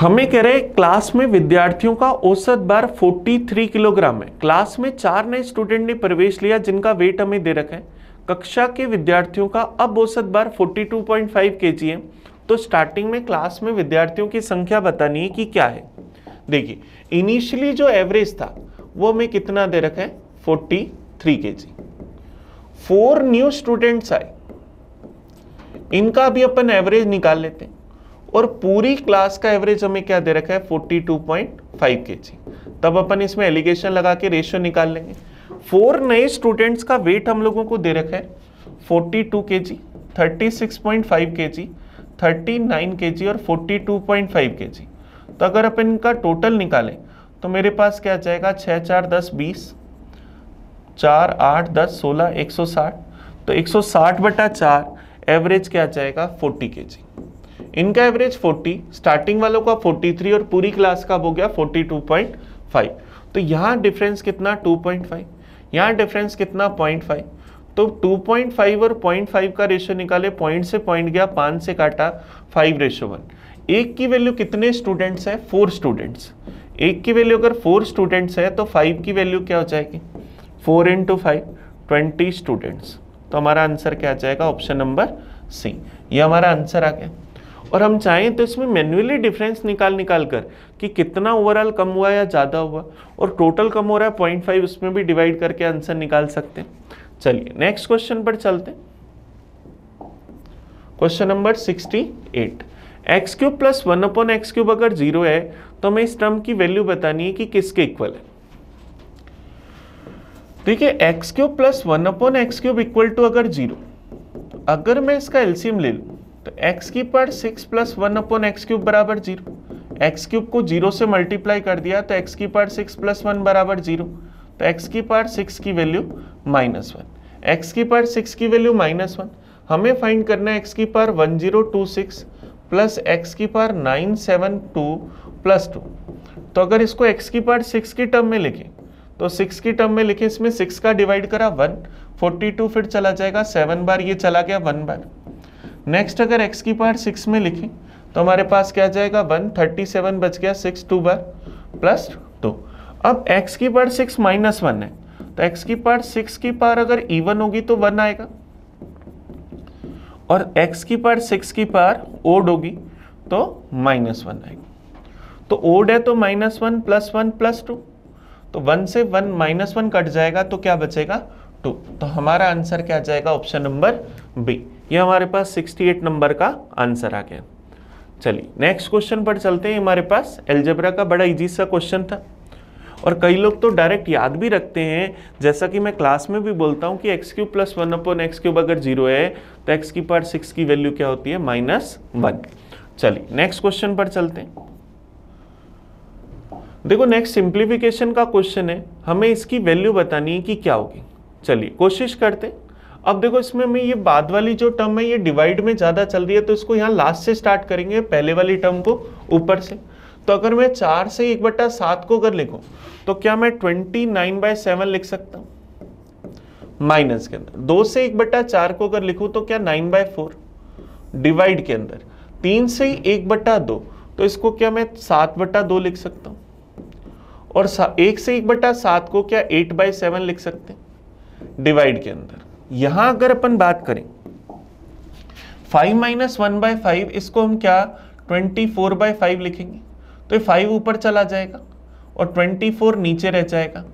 A: हमें कह रहे क्लास में विद्यार्थियों का औसत बार 43 किलोग्राम है क्लास में चार नए स्टूडेंट ने प्रवेश लिया जिनका वेट हमें दे रखा है कक्षा के विद्यार्थियों का अब औसत बार 42.5 केजी है तो स्टार्टिंग में क्लास में विद्यार्थियों की संख्या बतानी है कि क्या है देखिए इनिशियली जो एवरेज था वो हमें कितना दे रखा है फोर्टी थ्री के जी फोर न्यू स्टूडेंट्स आए इनका भी अपन एवरेज निकाल लेते हैं और पूरी क्लास का एवरेज हमें क्या दे रखा है 42.5 जी तब अपन इसमें एलिगेशन लगा के रेशियो निकाल लेंगे फोर नए स्टूडेंट्स का वेट हम लोगों को दे रखा है 42 जी थर्टी केजी के जी और 42.5 जी तो अगर अपन इनका टोटल निकालें तो मेरे पास क्या जाएगा छः चार दस बीस चार आठ दस सोलह एक सौ साठ तो एक सौ साठ बटा चार एवरेज क्या जाएगा फोर्टी के जी इनका एवरेज 40 स्टार्टिंग वालों का 43 और पूरी क्लास का हो गया 42.5 तो यहाँ डिफरेंस कितना 2.5 यहाँ डिफरेंस कितना 0.5 तो 2.5 और 0.5 का रेशियो निकाले पॉइंट से पॉइंट गया पाँच से काटा फाइव रेशियो वन एक की वैल्यू कितने स्टूडेंट्स है फोर स्टूडेंट्स एक की वैल्यू अगर फोर स्टूडेंट्स है तो फाइव की वैल्यू क्या हो जाएगी four into five twenty students तो हमारा आंसर क्या आ जाएगा ऑप्शन नंबर सी ये हमारा आंसर आ गया और हम चाहें तो इसमें मैन्युअली डिफरेंस निकाल निकाल कर कि कितना ओवरऑल कम हुआ या ज़्यादा हुआ और टोटल कम हो रहा है पॉइंट फाइव उसमें भी डिवाइड करके आंसर निकाल सकते हैं चलिए नेक्स्ट क्वेश्चन पर चलते हैं question number sixty eight x cube plus one upon x cube अगर जीरो है तो हमें इस टर्म की वैल्यू बतानी है कि किसके इक्वल है देखिए x cube plus one upon x cube equal to अगर जीरो अगर मैं इसका एल्सियम ले लूँ तो एक्स की power six plus one upon x cube बराबर जीरो एक्स क्यूब को जीरो से मल्टीप्लाई कर दिया तो एक्स की पार सिक्स प्लस वन बराबर जीरो तो एक्स की पार सिक्स की वैल्यू माइनस वन एक्स की पार सिक्स की वैल्यू माइनस वन हमें फाइंड करना है एक्स की power one zero two six plus x की power nine seven two plus two तो अगर इसको एक्स की पार सिक्स की टर्म में लिखें तो सिक्स की टर्म में लिखें इसमें सिक्स का डिवाइड करा वन फोर्टी टू फिर चला जाएगा सेवन बार ये चला गया वन बार नेक्स्ट अगर एक्स की पावर सिक्स में लिखें तो हमारे पास क्या जाएगा वन थर्टी सेवन बच गया सिक्स टू बार प्लस टू अब एक्स की पावर सिक्स माइनस वन है तो एक्स की पावर सिक्स की पावर अगर इवन होगी तो वन आएगा और एक्स की पावर सिक्स की पावर ओड होगी तो माइनस वन आएगी तो ओड है तो minus one plus one plus two तो वन से वन माइनस वन कट जाएगा तो क्या बचेगा टू तो हमारा आंसर क्या जाएगा ऑप्शन नंबर बी ये हमारे पास 68 नंबर का आंसर आ गया चलिए नेक्स्ट क्वेश्चन पर चलते हैं हमारे पास एल्जेब्रा का बड़ा इजी सा क्वेश्चन था और कई लोग तो डायरेक्ट याद भी रखते हैं जैसा कि मैं क्लास में भी बोलता हूँ कि x cube plus one upon x cube अगर जीरो है तो एक्स की पार सिक्स की वैल्यू क्या होती है माइनस वन चलिए नेक्स्ट क्वेश्चन पर चलते हैं देखो नेक्स्ट सिंप्लीफिकेशन का क्वेश्चन है हमें इसकी वैल्यू बतानी है कि क्या होगी चलिए कोशिश करते हैं अब देखो इसमें मैं ये बाद वाली जो टर्म है ये डिवाइड में ज़्यादा चल रही है तो इसको यहाँ लास्ट से स्टार्ट करेंगे पहले वाली टर्म को ऊपर से तो अगर मैं चार से एक बट्टा सात को अगर लिखूँ तो क्या मैं ट्वेंटी नाइन बाय सेवन लिख सकता हूँ माइनस के अंदर दो से एक बट्टा चार को अगर लिखूँ तो क्या नाइन बाय फोर डिवाइड के अंदर तीन से एक बट्टा दो तो इसको क्या मैं सात बट्टा दो लिख सकता हूँ और एक से एक बट्टा सात को क्या एट बाय सेवन लिख सकते हैं डिवाइड के अंदर यहां अगर अपन बात करें 5 माइनस वन बाय फाइव इसको हम क्या 24 फोर बाय फाइव लिखेंगे तो ये फाइव ऊपर चला जाएगा और 24 नीचे रह जाएगा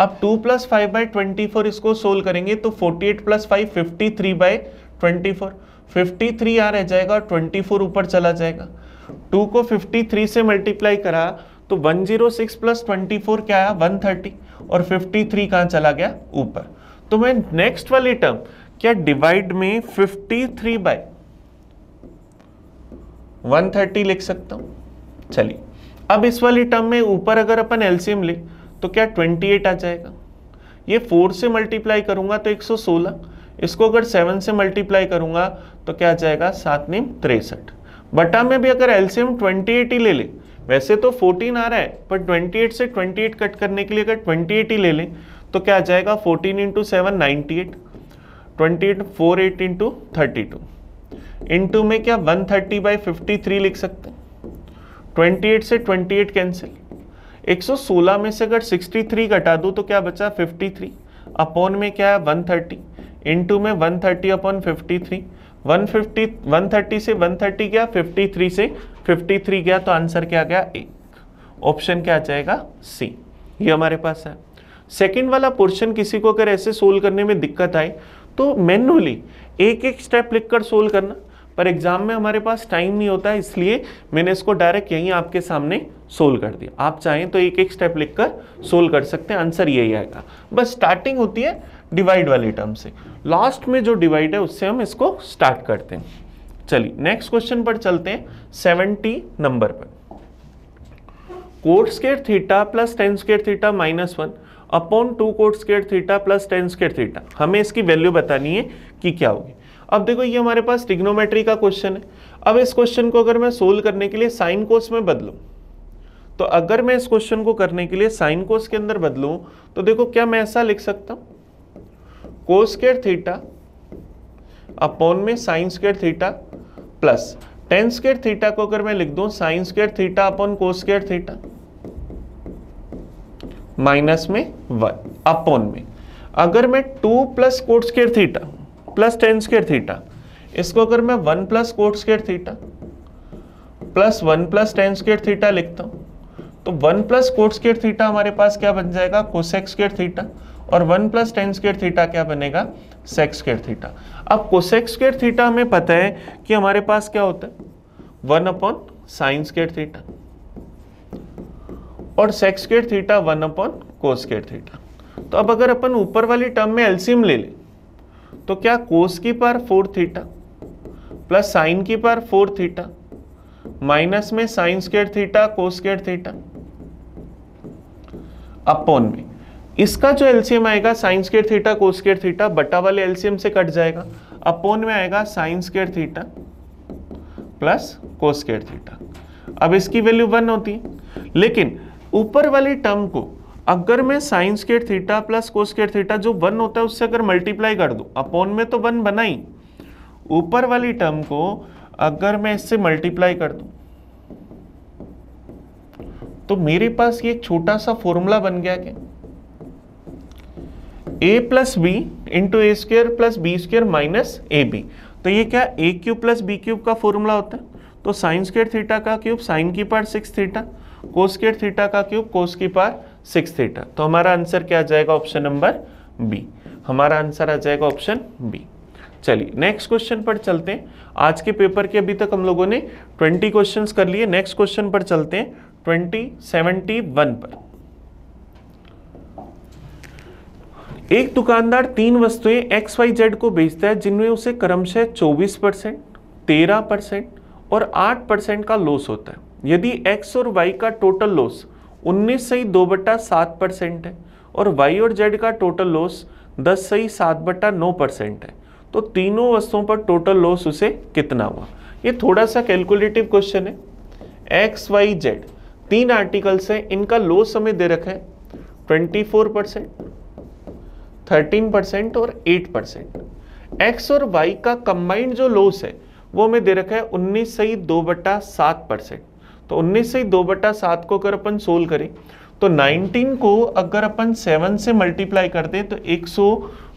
A: अब 2 प्लस फाइव बाय ट्वेंटी इसको सोल्व करेंगे तो 48 eight plus five fifty three by twenty four fifty three यहाँ रह जाएगा और ट्वेंटी ऊपर चला जाएगा 2 को 53 से मल्टीप्लाई करा तो 106 जीरो सिक्स प्लस ट्वेंटी क्या आया 130 और 53 थ्री कहाँ चला गया ऊपर तो मैं नेक्स्ट वाली टर्म क्या डिवाइड में 53 थ्री बाय वन लिख सकता हूं चलिए अब इस वाली टर्म में ऊपर अगर अपन एलसीएम ले तो क्या 28 आ जाएगा ये 4 से मल्टीप्लाई करूंगा तो 116 इसको अगर 7 से मल्टीप्लाई करूंगा तो क्या आ जाएगा सात नीम तिरसठ बटा में भी अगर एलसीएम 28 ही ले ले वैसे तो 14 आ रहा है पर 28 से 28 कट करने के लिए अगर 28 ही ले लें तो क्या आ जाएगा 14 into seven ninety eight twenty eight four eight into thirty two into में क्या one thirty by fifty three लिख सकते हैं ट्वेंटी एट से ट्वेंटी एट कैंसिल एक सौ सोलह में से अगर सिक्सटी थ्री घटा दूँ तो क्या बचा फिफ्टी थ्री अपॉन में क्या है वन थर्टी इंटू में one thirty upon fifty three one fifty one thirty से वन थर्टी गया फिफ्टी थ्री से फिफ्टी थ्री गया तो आंसर क्या गया एक ऑप्शन क्या आ जाएगा सी ये हमारे पास है सेकेंड वाला पोर्शन किसी को अगर ऐसे सोल्व करने में दिक्कत आए तो मैनुअली एक एक स्टेप लिखकर सोल्व करना पर एग्जाम में हमारे पास टाइम नहीं होता इसलिए मैंने इसको डायरेक्ट यहीं आपके सामने सोल्व कर दिया आप चाहें तो एक एक स्टेप लिखकर सोल्व कर सकते हैं आंसर यही आएगा बस स्टार्टिंग होती है डिवाइड वाले टर्म से लास्ट में जो डिवाइड है उससे हम इसको स्टार्ट करते हैं चलिए नेक्स्ट क्वेश्चन पर चलते हैं सेवेंटी नंबर पर cot square theta plus tan square theta minus one upon two cot square theta plus tan square theta हमें इसकी वैल्यू बतानी है कि क्या होगी अब देखो ये हमारे पास टिग्नोमेट्री का क्वेश्चन है अब इस क्वेश्चन को अगर मैं सोल्व करने के लिए साइन कोस में बदलूँ तो अगर मैं इस क्वेश्चन को करने के लिए साइन कोस के अंदर बदलूँ तो देखो क्या मैं ऐसा लिख सकता हूँ कोस्केट थीटा अपॉन में sine square theta plus tan square theta को अगर मैं लिख दूँ sine square theta upon cos square theta minus में वन अपॉन में अगर मैं two plus cot square theta plus tan square theta इसको अगर मैं one plus cot square theta plus one plus tan square theta लिखता हूँ तो one plus cot square theta हमारे पास क्या बन जाएगा कोसेक्स स्केयर थीटा और one plus tan square theta क्या बनेगा सेक्स स्केयर थीटा अब कोसेक्स स्केयर थीटा हमें पता है कि हमारे पास क्या होता है one upon sine square theta और सेक्स केट theta one upon cos square theta तो अब अगर अपन ऊपर वाली टर्म में एल्सियम ले लें तो क्या कोस की power four theta plus sine की पार फोर थीटा माइनस में sine square theta square theta upon में इसका जो एल्सियम आएगा sine square theta square theta बटा वाले एल्सियम से कट जाएगा अपॉन में आएगा sine square theta plus square theta अब इसकी वैल्यू वन होती है लेकिन ऊपर वाली टर्म को अगर मैं साइंस के थीटा प्लस कोस के थीटा जो वन होता है उससे अगर मल्टीप्लाई कर दूं अपॉन में तो वन बना ही ऊपर वाली टर्म को अगर मैं इससे मल्टीप्लाई कर दूं तो मेरे पास ये छोटा सा फॉर्मूला बन गया क्या a plus b into a square plus b square minus a b तो ये क्या a cube plus b cube का फॉर्मूला होता है तो साइन स्क्र थीटा का क्यूब साइन की power six theta cos square theta का क्यूब कोस की पार सिक्स थीटा तो हमारा आंसर क्या आ जाएगा ऑप्शन नंबर बी हमारा आंसर आ जाएगा ऑप्शन बी चलिए नेक्स्ट क्वेश्चन पर चलते हैं आज के पेपर के अभी तक हम लोगों ने 20 क्वेश्चंस कर लिए नेक्स्ट क्वेश्चन पर चलते हैं 2071 पर एक दुकानदार तीन वस्तुएं एक्स वाई जेड को बेचता है जिनमें उसे क्रमशः 24 परसेंट तेरह परसेंट और 8 परसेंट का लॉस होता है यदि एक्स और वाई का टोटल लॉस उन्नीस सही दो बटा सात परसेंट है और वाई और जेड का टोटल लॉस दस सही सात बटा नौ परसेंट है तो तीनों वस्तुओं पर टोटल लॉस उसे कितना हुआ ये थोड़ा सा कैलकुलेटिव क्वेश्चन है एक्स वाई जेड तीन आर्टिकल्स हैं इनका लॉस समय दे रखा है twenty four percent thirteen percent और एट परसेंट एक्स और वाई का कंबाइंड जो लॉस है वो हमें दे रखा है उन्नीस सही दो बटा सात परसेंट तो 19 से ही दो बटा सात को अगर अपन सोल्व करें तो 19 को अगर अपन 7 से मल्टीप्लाई कर दें तो 100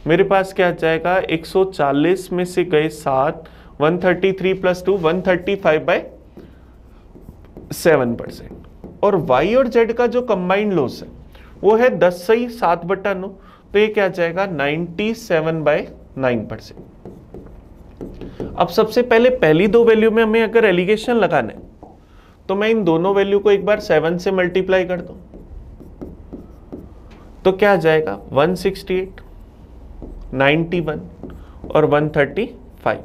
A: मेरे पास क्या जाएगा 140 में से गए सात 133 thirty three plus two one thirty five by seven percent और वाई और जेड का जो कंबाइंड लॉस है वो है 10 से ही सात बटा नौ तो ये क्या जाएगा 97 सेवन बाय नाइन परसेंट अब सबसे पहले पहली दो वैल्यू में हमें अगर एलिगेशन लगाना है तो मैं इन दोनों वैल्यू को एक बार सेवन से मल्टीप्लाई कर दू तो क्या आ जाएगा 168, 91 और 135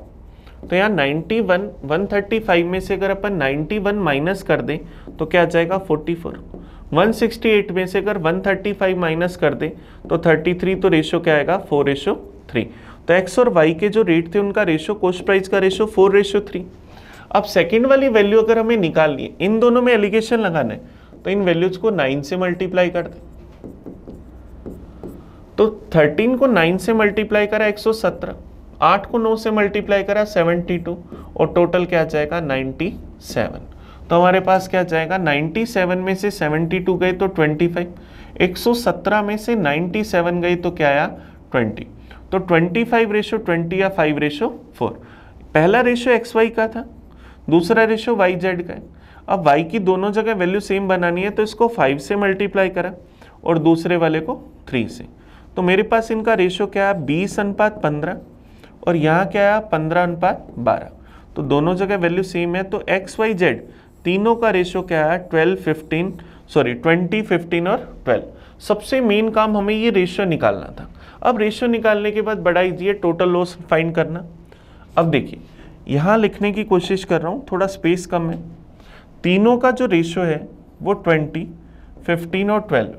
A: तो यहाँ 91, 135 में से अगर अपन 91 माइनस कर दें तो क्या आ जाएगा 44 168 में से अगर 135 माइनस कर दें तो 33 तो रेशो क्या आएगा फोर रेशो थ्री तो x और y के जो रेट थे उनका रेशो कोस्ट प्राइस का रेशो फोर रेशो थ्री अब सेकेंड वाली वैल्यू अगर हमें निकालनी है इन दोनों में एलिगेशन लगाना है तो इन वैल्यूज को नाइन से मल्टीप्लाई कर दे तो थर्टीन को नाइन से मल्टीप्लाई करा सत्रह आठ को नौ से मल्टीप्लाई करा टू और टोटल क्या जाएगा सेवन तो हमारे पास क्या जाएगा सेवन में से टू गए तो सौ सत्रह में से सेवन गए तो क्या आया ट्वेंटी तो फाइव रेशो ट्वेंटी या फाइव रेशो फोर पहला रेशो एक्स वाई का था दूसरा रेशो वाई जेड का है अब वाई की दोनों जगह वैल्यू सेम बनानी है तो इसको फाइव से मल्टीप्लाई करा और दूसरे वाले को थ्री से तो मेरे पास इनका रेशो क्या है बीस अनुपात पंद्रह और यहाँ क्या है पंद्रह अनुपात बारह तो दोनों जगह वैल्यू सेम है तो एक्स वाई जेड तीनों का रेशो क्या है twelve fifteen sorry twenty fifteen और ट्वेल्व सबसे मेन काम हमें ये रेशो निकालना था अब रेशो निकालने के बाद बड़ा इजी है टोटल लॉस फाइंड करना अब देखिए यहाँ लिखने की कोशिश कर रहा हूँ थोड़ा स्पेस कम है तीनों का जो रेशो है वो ट्वेंटी फिफ्टीन और ट्वेल्व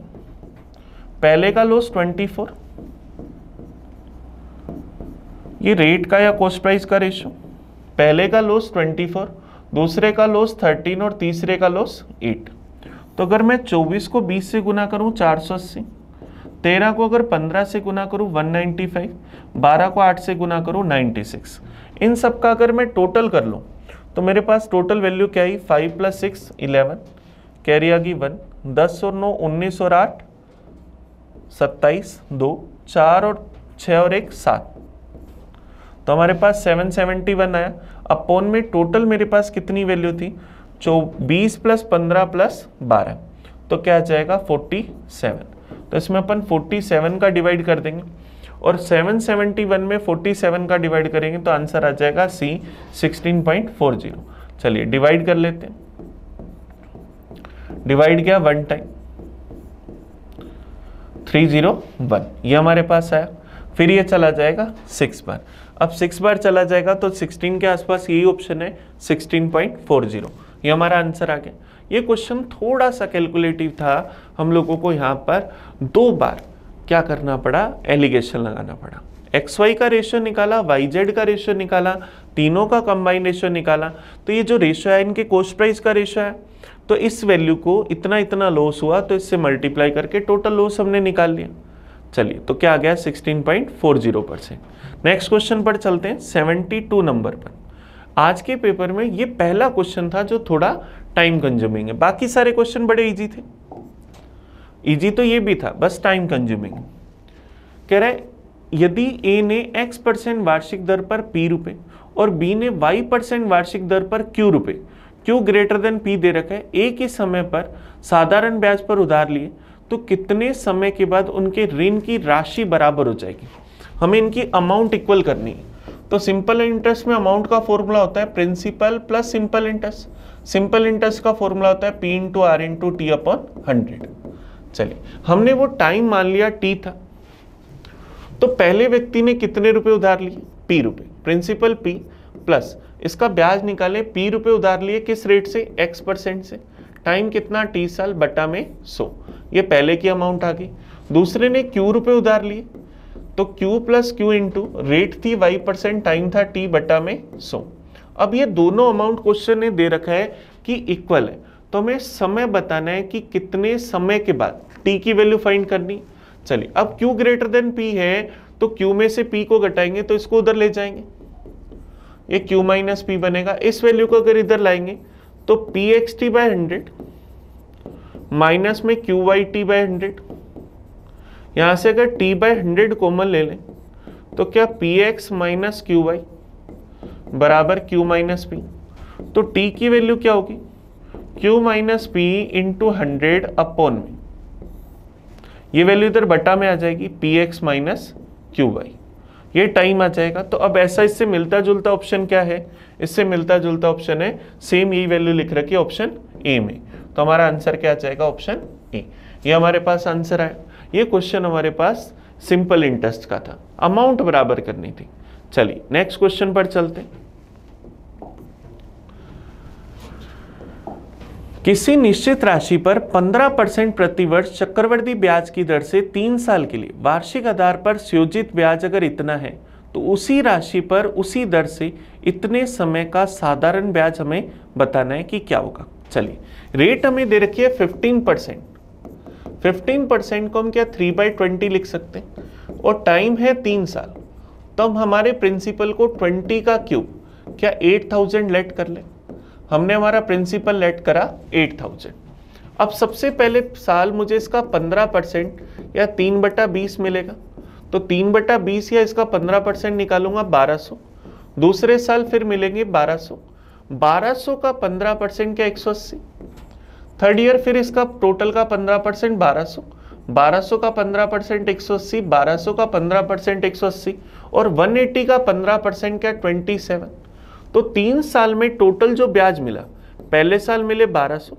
A: पहले का लॉस ट्वेंटी फोर ये रेट का या कॉस्ट प्राइस का रेशो पहले का लॉस ट्वेंटी फोर दूसरे का लॉस थर्टीन और तीसरे का लॉस एट तो अगर मैं चौबीस को बीस से गुना करूँ चार सौ अस्सी तेरह को अगर पंद्रह से गुना करूँ वन नाइन्टी फाइव बारह को आठ से गुना करूँ नाइन्टी सिक्स इन सब का अगर मैं टोटल कर लूँ तो मेरे पास टोटल वैल्यू क्या आई five plus six eleven carry आ गई वन दस और नौ उन्नीस और आठ सत्ताईस दो चार और छः और एक सात तो हमारे पास सेवन सेवेंटी वन आया अपोन में टोटल मेरे पास कितनी वैल्यू थी चौ बीस प्लस पंद्रह प्लस बारह तो क्या आ जाएगा फोर्टी सेवन तो इसमें अपन फोर्टी सेवन का डिवाइड कर देंगे और 771 में 47 का डिवाइड करेंगे तो आंसर आ जाएगा सी 16.40 चलिए डिवाइड कर लेते हैं डिवाइड किया वन टाइम 301 ये हमारे पास आया फिर ये चला जाएगा सिक्स बार अब सिक्स बार चला जाएगा तो 16 के आसपास यही ऑप्शन है 16.40 ये हमारा आंसर आ गया ये क्वेश्चन थोड़ा सा कैलकुलेटिव था हम लोगों को यहाँ पर दो बार क्या करना पड़ा एलिगेशन लगाना पड़ा एक्स वाई का रेशियो निकाला वाई जेड का रेशियो निकाला तीनों का कंबाइन रेशियो निकाला तो ये जो रेशियो है इनके कोस्ट प्राइस का रेशियो है तो इस वैल्यू को इतना इतना लॉस हुआ तो इससे मल्टीप्लाई करके टोटल लॉस हमने निकाल लिया चलिए तो क्या आ गया 16.40 परसेंट नेक्स्ट क्वेश्चन पर चलते हैं 72 नंबर पर आज के पेपर में ये पहला क्वेश्चन था जो थोड़ा टाइम कंज्यूमिंग है बाकी सारे क्वेश्चन बड़े ईजी थे इजी तो ये भी था बस टाइम कंज्यूमिंग कह रहे यदि ए ने एक्स परसेंट वार्षिक दर पर पी रुपए और बी ने वाई परसेंट वार्षिक दर पर क्यू रुपए क्यू ग्रेटर देन पी दे रखा है ए के समय पर साधारण ब्याज पर उधार लिए तो कितने समय के बाद उनके ऋण की राशि बराबर हो जाएगी हमें इनकी अमाउंट इक्वल करनी है तो सिंपल इंटरेस्ट में अमाउंट का फॉर्मूला होता है principal plus simple interest simple interest का फॉर्मूला होता है p into r into t upon hundred चलिए हमने वो टाइम मान लिया टी था तो पहले व्यक्ति ने कितने रुपए उधार लिए पी रुपए प्रिंसिपल पी प्लस इसका ब्याज निकाले पी रुपए उधार लिए किस रेट से एक्स परसेंट से टाइम कितना टी साल बट्टा में सो ये पहले की अमाउंट आ गई दूसरे ने क्यू रुपए उधार लिए तो q plus q into rate थी वाई परसेंट टाइम था टी बट्टा में सो अब ये दोनों अमाउंट क्वेश्चन ने दे रखा है कि इक्वल है तो हमें समय बताना है कि कितने समय के बाद टी की वैल्यू फाइंड करनी चलिए अब क्यू ग्रेटर देन p है तो क्यू में से पी को घटाएंगे तो इसको उधर ले जाएंगे ये क्यू माइनस पी बनेगा इस वैल्यू को अगर इधर लाएंगे तो p x t by hundred minus में q y t by hundred यहां से अगर टी बाय हंड्रेड कोमन ले लें तो क्या p x minus q y बराबर क्यू माइनस पी तो टी की वैल्यू क्या होगी q minus p into hundred upon में ये वैल्यू इधर बटा में आ जाएगी p x minus q y ये टाइम आ जाएगा तो अब ऐसा इससे मिलता जुलता ऑप्शन क्या है इससे मिलता जुलता ऑप्शन है सेम यही वैल्यू लिख रखी ऑप्शन ए में तो हमारा आंसर क्या आ जाएगा ऑप्शन ए ये हमारे पास आंसर आया ये क्वेश्चन हमारे पास सिंपल इंटरेस्ट का था अमाउंट बराबर करनी थी चलिए नेक्स्ट क्वेश्चन पर चलते हैं किसी निश्चित राशि पर 15 परसेंट प्रतिवर्ष चक्रवर्ती ब्याज की दर से तीन साल के लिए वार्षिक आधार पर सियोजित ब्याज अगर इतना है तो उसी राशि पर उसी दर से इतने समय का साधारण ब्याज हमें बताना है कि क्या होगा चलिए रेट हमें दे रखी है फिफ्टीन परसेंट फिफ्टीन परसेंट को हम क्या थ्री बाई ट्वेंटी लिख सकते हैं और टाइम है तीन साल तो हम हमारे प्रिंसिपल को ट्वेंटी का क्यूब क्या एट थाउजेंड लेट कर लें हमने हमारा प्रिंसिपल लेट करा 8000 अब सबसे पहले साल मुझे इसका 15% परसेंट या तीन बटा बीस मिलेगा तो तीन बटा बीस या इसका 15% परसेंट निकालूंगा 1200 दूसरे साल फिर मिलेंगे 1200 1200 का 15% परसेंट क्या एक थर्ड ईयर फिर इसका टोटल का 15% परसेंट बारह सौ का 15% परसेंट एक सौ अस्सी का 15% परसेंट एक और वन का पंद्रह क्या ट्वेंटी तो तीन साल में टोटल जो ब्याज मिला पहले साल मिले 1200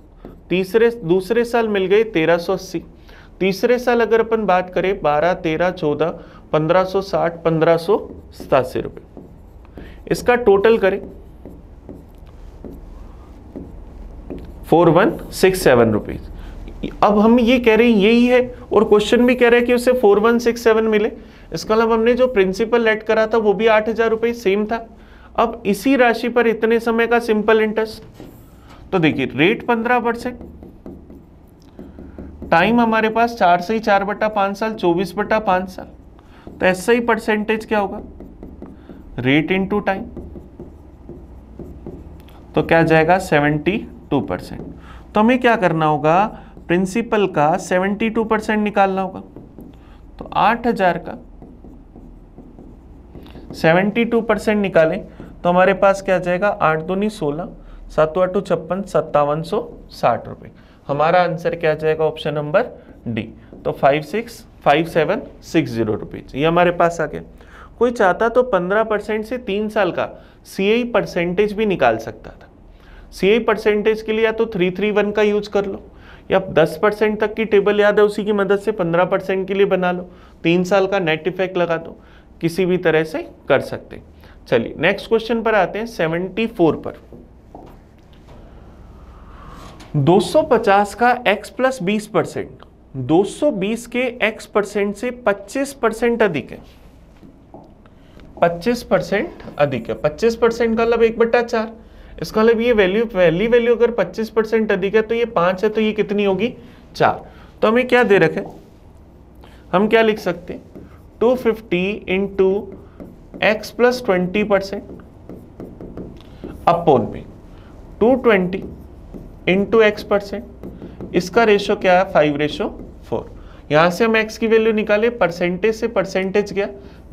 A: तीसरे दूसरे साल मिल गए 1380 तीसरे साल अगर अपन बात करें 12 13 14 1560 पंद्रह सौ सतासी रुपये इसका टोटल करें four one six seven rupees अब हम ये कह रहे हैं यही है और क्वेश्चन भी कह रहे हैं कि उसे फोर वन सिक्स सेवन मिले इसका मतलब हमने जो प्रिंसिपल लेट करा था वो भी आठ हज़ार रुपये सेम था अब इसी राशि पर इतने समय का सिंपल इंटरेस्ट तो देखिए रेट पंद्रह परसेंट टाइम हमारे पास चार से ही चार बटा पांच साल चौबीस बटा पांच साल तो ऐसा ही परसेंटेज क्या होगा रेट इनटू टाइम तो क्या जाएगा सेवेंटी टू परसेंट तो हमें क्या करना होगा प्रिंसिपल का सेवेंटी टू परसेंट निकालना होगा तो आठ हजार का सेवेंटी टू परसेंट निकालें तो हमारे पास क्या जाएगा आठ दूनी सोलह सातो आठों छप्पन सत्तावन सौ साठ रुपये हमारा आंसर क्या जाएगा ऑप्शन नंबर डी तो five six five seven six zero rupees ये हमारे पास आ गया कोई चाहता तो पंद्रह परसेंट से तीन साल का सी आई परसेंटेज भी निकाल सकता था सी आई परसेंटेज के लिए या तो थ्री थ्री वन का यूज कर लो या दस परसेंट तक की टेबल याद है उसी की मदद से पंद्रह परसेंट के लिए बना लो तीन साल का नेट इफेक्ट लगा दो किसी भी तरह से कर सकते हैं चलिए नेक्स्ट क्वेश्चन पर आते हैं सेवेंटी फोर पर 250 का x प्लस बीस परसेंट दो के x परसेंट से 25 परसेंट अधिक है 25 परसेंट अधिक है 25 परसेंट का मतलब एक बट्टा चार इसका मतलब ये वैल्यू पहली वैल्यू अगर 25 परसेंट अधिक है तो ये पांच है तो ये कितनी होगी चार तो हमें क्या दे रखे हम क्या लिख सकते हैं two fifty into x plus twenty percent upon में two twenty into x percent इसका रेशो क्या है फाइव रेशो फोर यहां से हम एक्स की वैल्यू निकाले परसेंटेज से परसेंटेज गया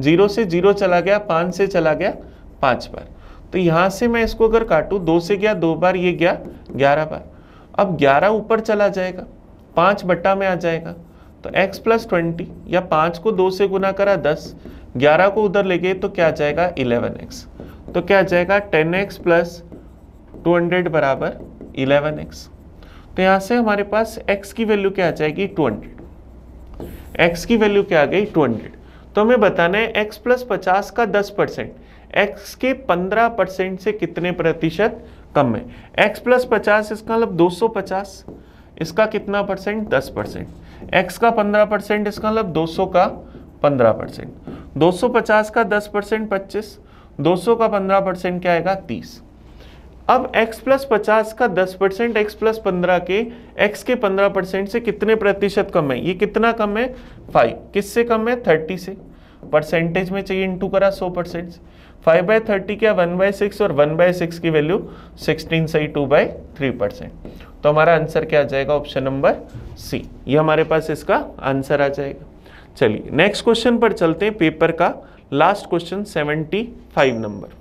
A: जीरो से जीरो चला गया पांच से चला गया पांच बार तो यहां से मैं इसको अगर काटू दो से गया दो बार ये गया ग्यारह बार अब ग्यारह ऊपर चला जाएगा पांच बट्टा में आ जाएगा तो x प्लस ट्वेंटी या पांच को दो से गुना करा दस 11 को उधर लेके तो क्या आ जाएगा 11x तो क्या आ जाएगा 10x एक्स प्लस टू बराबर 11x तो यहाँ से हमारे पास x की वैल्यू क्या आ जाएगी 200 x की वैल्यू क्या आ गई 200 तो हमें बताना है x प्लस पचास का 10 परसेंट एक्स के 15 परसेंट से कितने प्रतिशत कम है x प्लस पचास इसका मतलब 250 इसका कितना परसेंट 10 परसेंट एक्स का 15 परसेंट इसका मतलब 200 का 15 परसेंट 250 का 10 परसेंट पच्चीस दो का 15 परसेंट क्या आएगा 30 अब x प्लस पचास का 10 परसेंट एक्स प्लस पंद्रह के x के 15 परसेंट से कितने प्रतिशत कम है ये कितना कम है 5 किससे कम है 30 से परसेंटेज में चाहिए टू करा 100 परसेंट फाइव बाई थर्टी क्या वन बाई सिक्स और वन बाई सिक्स की वैल्यू सिक्सटीन सही टू बाई थ्री परसेंट तो हमारा आंसर क्या आ जाएगा ऑप्शन नंबर सी ये हमारे पास इसका आंसर आ जाएगा चलिए नेक्स्ट क्वेश्चन पर चलते हैं पेपर का last question 75 number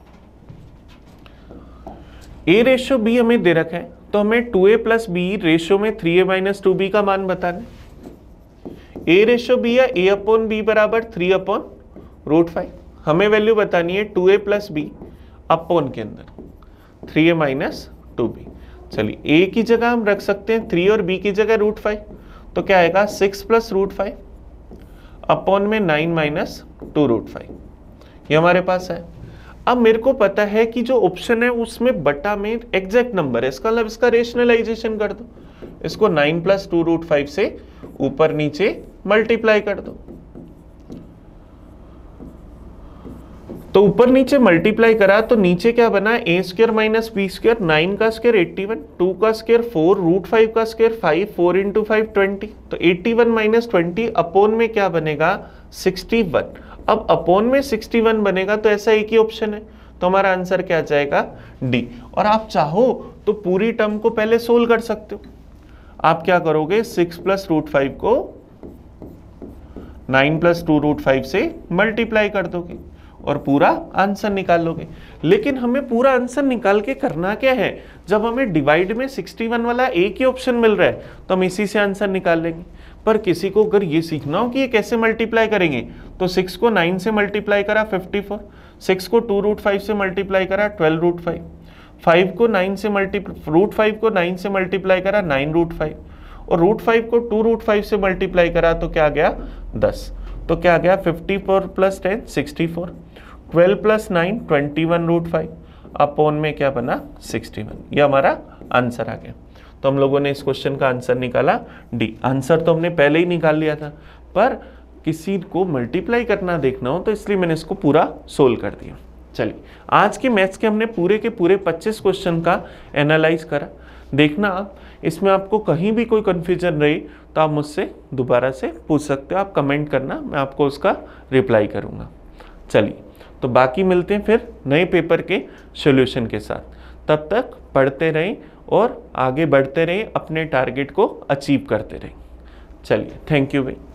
A: a ratio b हमें दे रखा है तो हमें 2a ए प्लस बी रेशो में 3a a minus two B का मान बताना है ए रेशो बी या ए अपॉन बी बराबर थ्री अपॉन रूट फाइव हमें वैल्यू बतानी है 2a ए प्लस बी अपॉन के अंदर 3a a minus two b चलिए a की जगह हम रख सकते हैं 3 और b की जगह रूट फाइव तो क्या आएगा six plus root five upon में nine minus two root five ये हमारे पास है अब मेरे को पता है कि जो ऑप्शन है उसमें बटा में एग्जैक्ट नंबर है इसका मतलब इसका रेशनलाइजेशन कर दो इसको nine plus two root five से ऊपर नीचे मल्टीप्लाई कर दो तो ऊपर नीचे मल्टीप्लाई करा तो नीचे क्या बना a square minus b square nine का स्क्र एट्टी वन टू का स्क्र फोर रूट फाइव का square five four into five twenty तो eighty one minus twenty upon में क्या बनेगा सिक्सटी वन अब अपोन में सिक्सटी वन बनेगा तो ऐसा एक ही ऑप्शन है तो हमारा आंसर क्या जाएगा डी और आप चाहो तो पूरी टर्म को पहले सोल्व कर सकते हो आप क्या करोगे सिक्स प्लस रूट फाइव को nine plus two root five से मल्टीप्लाई कर दोगे और पूरा आंसर निकाल लोगे लेकिन हमें पूरा आंसर निकाल के करना क्या है जब हमें डिवाइड में 61 वाला एक ही ऑप्शन मिल रहा है तो हम इसी से आंसर निकाल लेंगे पर किसी को अगर ये सीखना हो कि ये कैसे मल्टीप्लाई करेंगे तो सिक्स को नाइन से मल्टीप्लाई करा फिफ्टी फोर सिक्स को टू रूट फाइव से मल्टीप्लाई करा ट्वेल्व रूट फाइव फाइव को नाइन से मल्टी रूट फाइव को नाइन से मल्टीप्लाई करा नाइन रूट फाइव और रूट फाइव को टू रूट फाइव से मल्टीप्लाई करा तो क्या गया दस तो क्या गया fifty four plus ten sixty four twelve plus nine twenty one root five upon में क्या बना सिक्सटी वन ये हमारा आंसर आ गया तो हम लोगों ने इस क्वेश्चन का आंसर निकाला डी आंसर तो हमने पहले ही निकाल लिया था पर किसी को मल्टीप्लाई करना देखना हो तो इसलिए मैंने इसको पूरा सोल्व कर दिया चलिए आज के मैथ्स के हमने पूरे के पूरे 25 क्वेश्चन का एनालाइज करा देखना आप इसमें आपको कहीं भी कोई कन्फ्यूजन रही तो आप मुझसे दोबारा से पूछ सकते हो आप कमेंट करना मैं आपको उसका रिप्लाई करूँगा चलिए तो बाकी मिलते हैं फिर नए पेपर के सोल्यूशन के साथ तब तक पढ़ते रहें और आगे बढ़ते रहें अपने टारगेट को अचीव करते रहें चलिए थैंक यू भाई